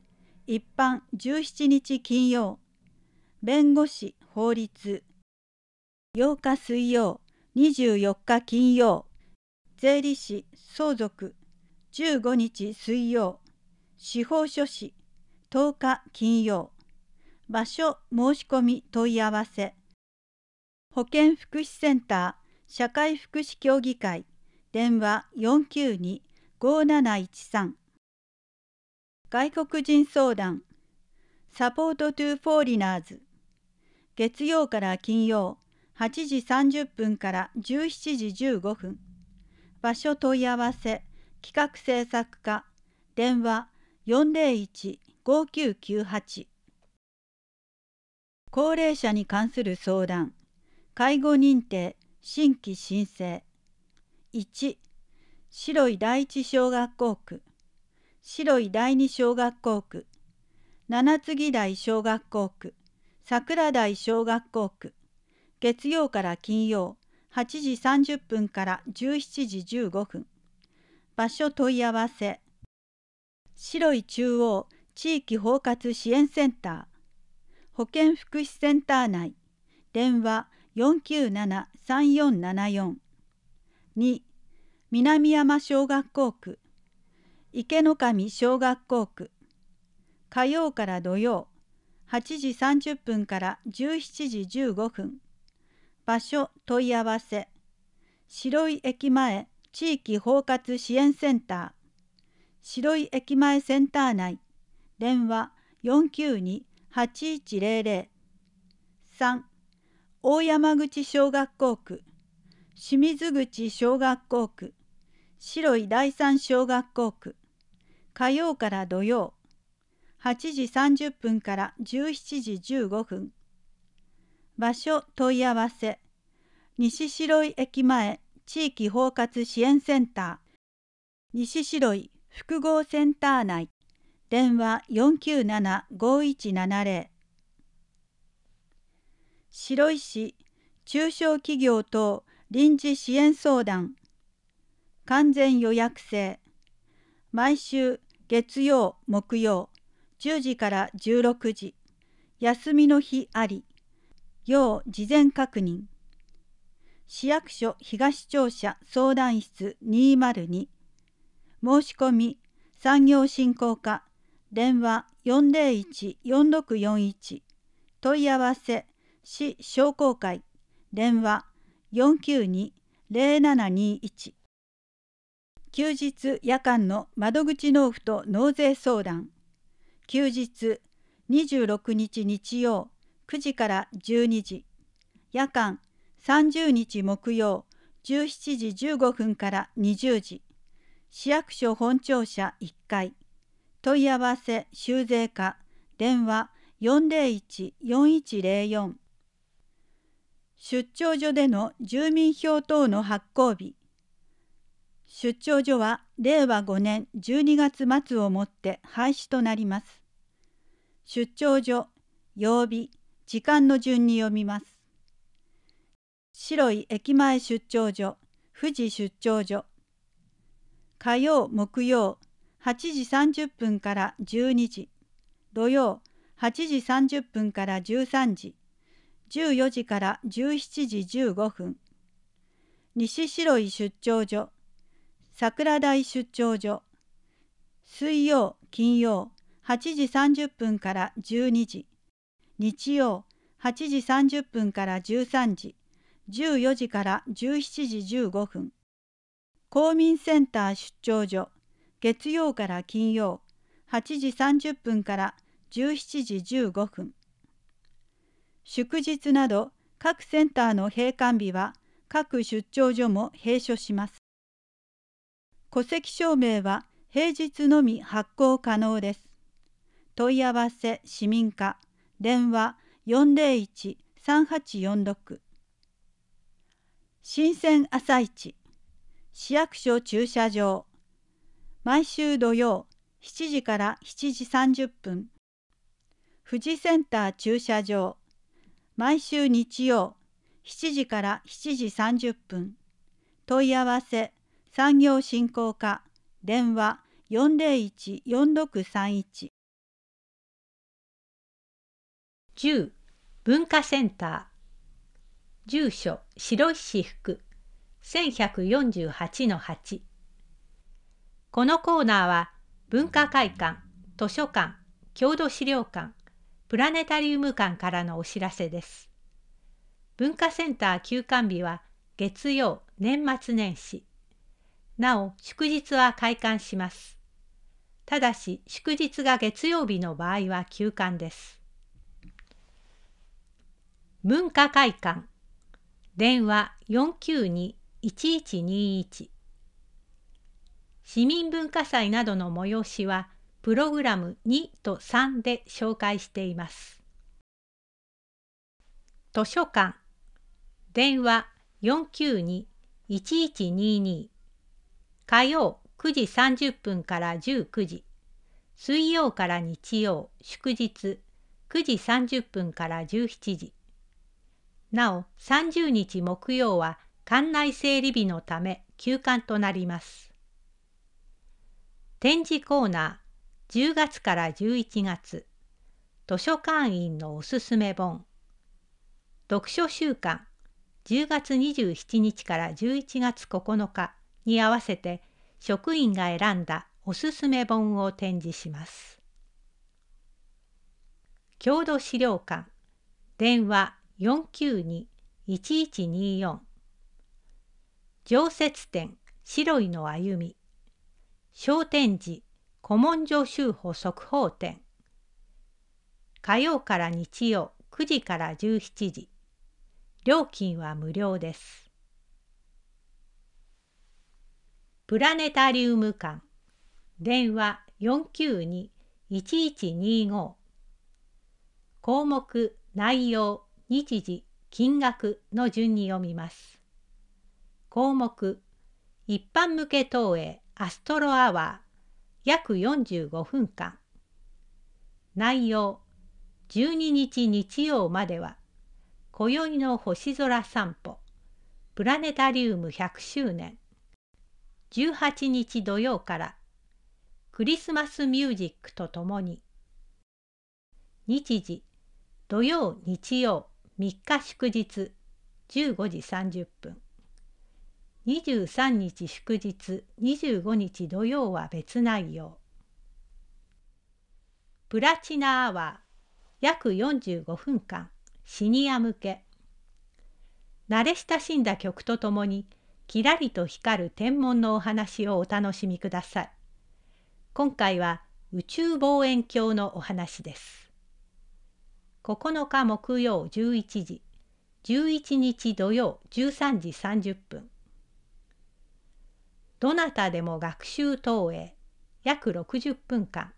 一般17日金曜弁護士法律8日水曜24日金曜税理士相続15日水曜司法書士10日金曜場所申し込み問い合わせ保健福祉センター社会福祉協議会電話492-5713外国人相談サポートトゥーフォーリナーズ月曜から金曜8時30分から17時15分場所問い合わせ企画制作課電話401-5998高齢者に関する相談介護認定新規申請1白井第一小学校区白井第二小学校区七次台小学校区桜台小学校区月曜から金曜8時30分から17時15分場所問い合わせ白い中央地域包括支援センター保健福祉センター内電話497-3474 2南山小学校区池の上小学校区火曜から土曜8時30分から17時15分場所問い合わせ白井駅前地域包括支援センター白井駅前センター内電話492-8100 3大山口小学校区清水口小学校区白井第三小学校区火曜から土曜8時30分から17時15分場所問い合わせ西白井駅前地域包括支援センター西白井複合センター内電話497-5170白井市中小企業等臨時支援相談完全予約制毎週月曜木曜10時から16時休みの日あり要事前確認市役所東庁舎相談室202申し込み産業振興課電話401-4641問い合わせ市商工会電話492-0721休日夜間の窓口納付と納税相談休日26日日曜9時から12時夜間30日木曜17時15分から20時市役所本庁舎1階問い合わせ修税課電話401-4104出張所での住民票等の発行日出張所は令和5年12月末をもって廃止となります出張所曜日時間の順に読みます白い駅前出張所、富士出張所。火曜、木曜、8時30分から12時。土曜、8時30分から13時。14時から17時15分。西白井出張所、桜台出張所。水曜、金曜、8時30分から12時。日曜、8時30分から13時。14時から17時15分公民センター出張所月曜から金曜8時30分から17時15分祝日など各センターの閉館日は各出張所も閉所します戸籍証明は平日のみ発行可能です問い合わせ市民課電話401-3846新鮮朝市市役所駐車場毎週土曜7時から7時30分富士センター駐車場毎週日曜7時から7時30分問い合わせ産業振興課電話401-4631 10文化センター住所白石福1148 8このコーナーは文化会館図書館郷土資料館プラネタリウム館からのお知らせです文化センター休館日は月曜年末年始なお祝日は開館しますただし祝日が月曜日の場合は休館です文化会館電話492-1121市民文化祭などの催しはプログラム2と3で紹介しています。図書館電話492-1122火曜9時30分から19時水曜から日曜祝日9時30分から17時なお、30日木曜は館内整理日のため休館となります。展示コーナー、10月から11月、図書館員のおすすめ本、読書週間、10月27日から11月9日に合わせて職員が選んだおすすめ本を展示します。郷土資料館電話492-1124常設展白いの歩み商店寺古文書修補速報展火曜から日曜9時から17時料金は無料ですプラネタリウム館電話492-1125項目内容日時金額の順に読みます項目一般向け投影アストロアワー約45分間内容12日日曜までは今宵の星空散歩プラネタリウム100周年18日土曜からクリスマスミュージックとともに日時土曜日曜3日祝日15時30分23日祝日25日土曜は別内容プラチナアワー約45分間シニア向け慣れ親しんだ曲とともにきらりと光る天文のお話をお楽しみください。今回は宇宙望遠鏡のお話です。9日木曜11時11日土曜13時30分どなたでも学習投影約60分間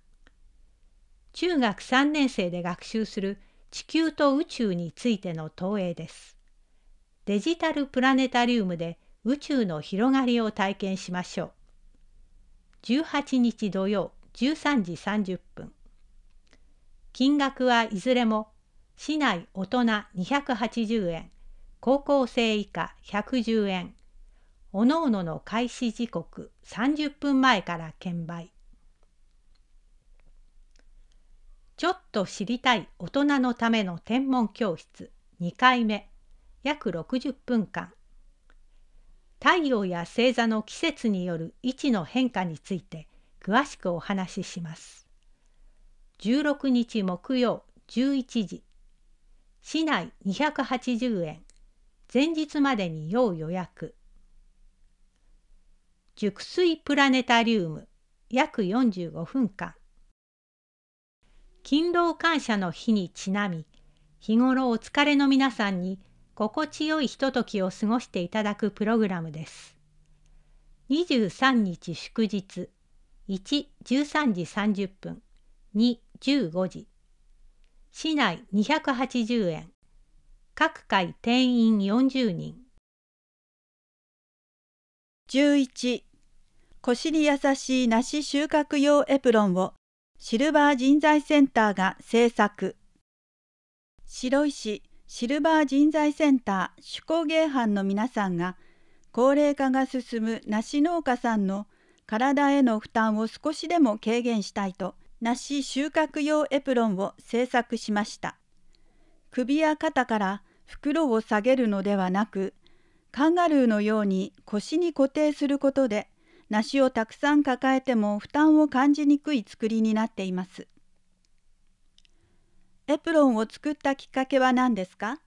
中学3年生で学習する地球と宇宙についての投影です。デジタルプラネタリウムで宇宙の広がりを体験しましょう。18日土曜13時30分。金額はいずれも市内大人280円高校生以下110円おのおのの開始時刻30分前から券売ちょっと知りたい大人のための天文教室2回目約60分間太陽や星座の季節による位置の変化について詳しくお話しします16日木曜11時市内280円前日までに要予約熟睡プラネタリウム約45分間勤労感謝の日にちなみ日頃お疲れの皆さんに心地よいひとときを過ごしていただくプログラムです。23日祝日113時30分215時市内280円各会定員40人11腰に優しい梨収穫用エプロンをシルバー人材センターが制作白石シルバー人材センター手工芸班の皆さんが高齢化が進む梨農家さんの体への負担を少しでも軽減したいと梨収穫用エプロンを製作しました首や肩から袋を下げるのではなくカンガルーのように腰に固定することで梨をたくさん抱えても負担を感じにくい作りになっていますエプロンを作ったきっかけは何ですか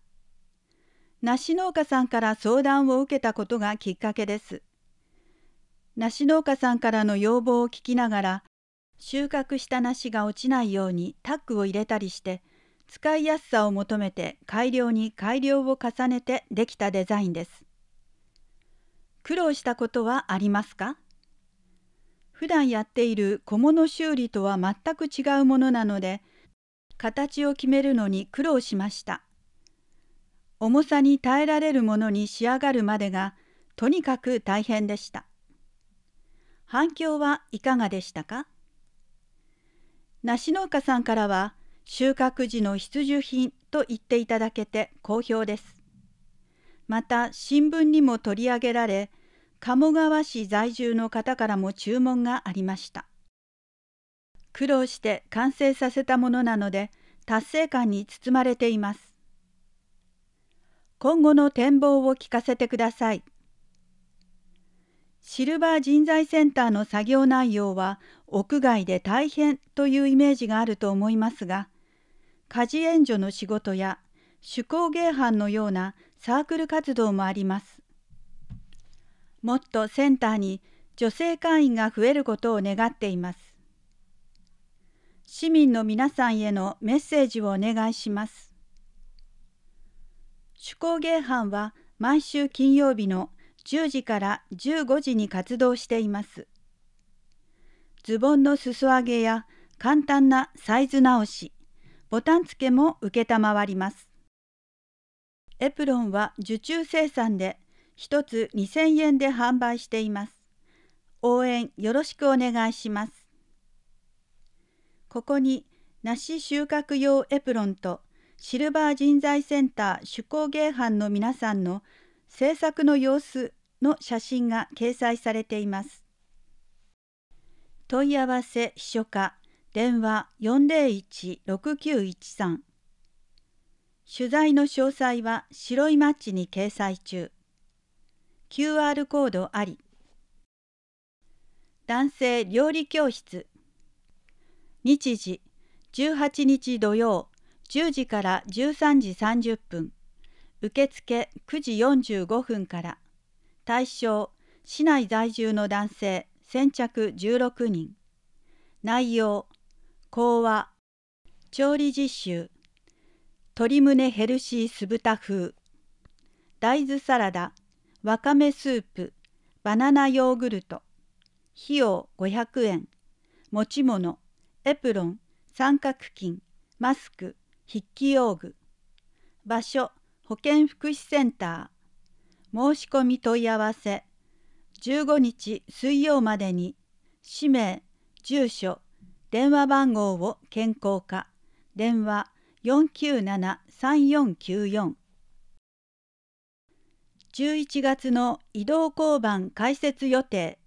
梨農家さんから相談を受けたことがきっかけです梨農家さんからの要望を聞きながら収穫した梨が落ちないようにタックを入れたりして使いやすさを求めて改良に改良を重ねてできたデザインです苦労したことはありますか普段やっている小物修理とは全く違うものなので形を決めるのに苦労しました重さに耐えられるものに仕上がるまでがとにかく大変でした反響はいかがでしたか梨農家さんからは収穫時の必需品と言っていただけて好評です。また新聞にも取り上げられ鴨川市在住の方からも注文がありました苦労して完成させたものなので達成感に包まれています今後の展望を聞かせてくださいシルバー人材センターの作業内容は屋外で大変というイメージがあると思いますが家事援助の仕事や手工芸班のようなサークル活動もありますもっとセンターに女性会員が増えることを願っています市民の皆さんへのメッセージをお願いします手工芸班は毎週金曜日の10時から15時に活動しています。ズボンの裾上げや簡単なサイズ直し、ボタン付けも承ります。エプロンは受注生産で1つ2000円で販売しています。応援よろしくお願いします。ここに梨収穫用エプロンとシルバー人材センター手工芸班の皆さんの制作の様子の写真が掲載されています。問い合わせ秘書課電話401-6913取材の詳細は白いマッチに掲載中 QR コードあり男性料理教室日時18日土曜10時から13時30分受付9時45分から対象市内在住の男性先着16人内容講話調理実習鶏胸ヘルシー酢豚風大豆サラダわかめスープバナナヨーグルト費用500円持ち物エプロン三角巾マスク筆記用具場所保健福祉センター申し込み問い合わせ15日水曜までに氏名、住所、電話番号を健康化電話497-3494 11月の移動交番開設予定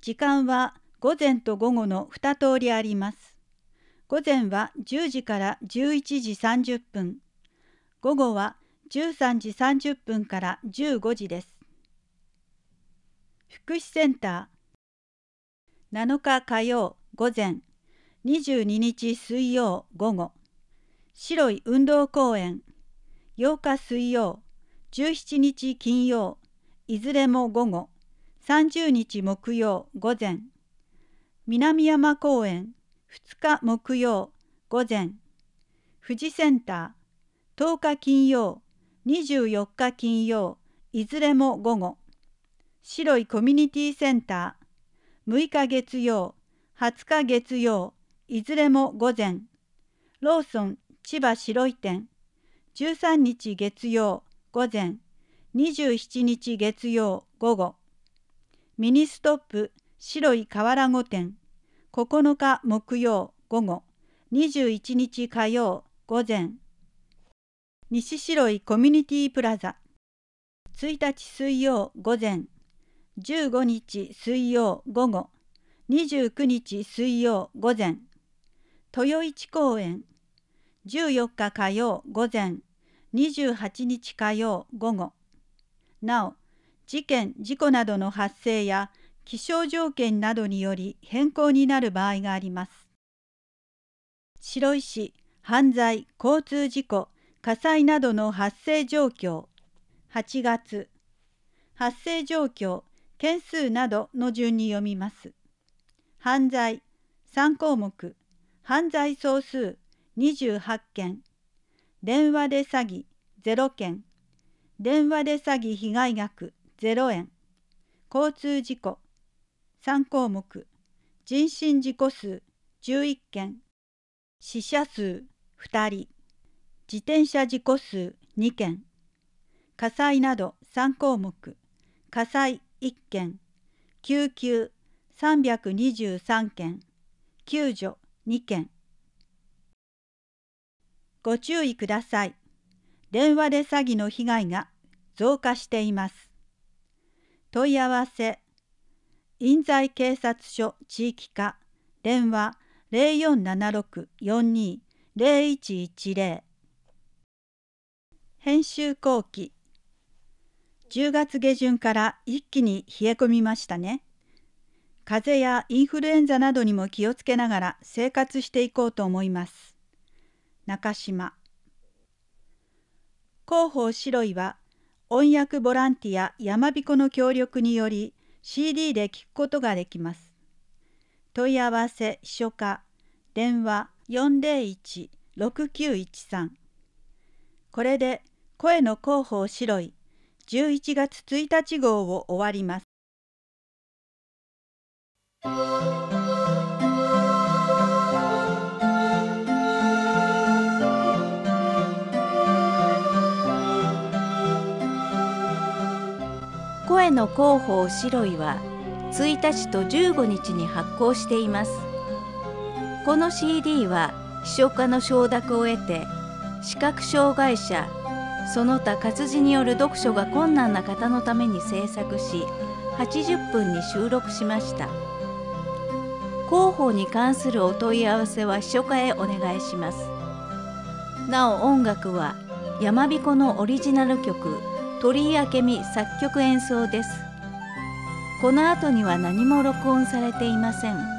時間は午前と午後の2通りあります午前は10時から11時30分午後は13時30分から15時です福祉センター7日火曜午前22日水曜午後白い運動公園8日水曜17日金曜いずれも午後30日木曜午前南山公園2日木曜午前富士センター10日金曜24日金曜いずれも午後白いコミュニティセンター6日月曜20日月曜いずれも午前ローソン千葉白い店13日月曜午前27日月曜午後ミニストップ白い河原御店9日木曜午後21日火曜午前西白いコミュニティプラザ1日水曜午前15日水曜午後29日水曜午前豊市公園14日火曜午前28日火曜午後なお事件事故などの発生や気象条件などにより変更になる場合があります白石市犯罪交通事故火災などの発生状況8月発生状況件数などの順に読みます。犯罪3項目犯罪総数28件電話で詐欺0件電話で詐欺被害額0円交通事故3項目人身事故数11件死者数2人自転車事故数2件火災など3項目火災1件救急323件救助2件ご注意ください電話で詐欺の被害が増加しています問い合わせ印西警察署地域課電話零四七六四二零一一零編集後期10月下旬から一気に冷え込みましたね。風邪やインフルエンザなどにも気をつけながら生活していこうと思います。中島広報白井は音訳ボランティアやまびこの協力により CD で聞くことができます。問い合わせ秘書課電話401-6913これで声の広報白い11月1日号を終わります。声の広報白いは1日と15日に発行しています。この CD は秘書課の承諾を得て視覚障害者その他活字による読書が困難な方のために制作し80分に収録しました広報に関するお問い合わせは秘書課へお願いしますなお音楽は山彦のオリジナル曲鳥居明美作曲演奏ですこの後には何も録音されていません。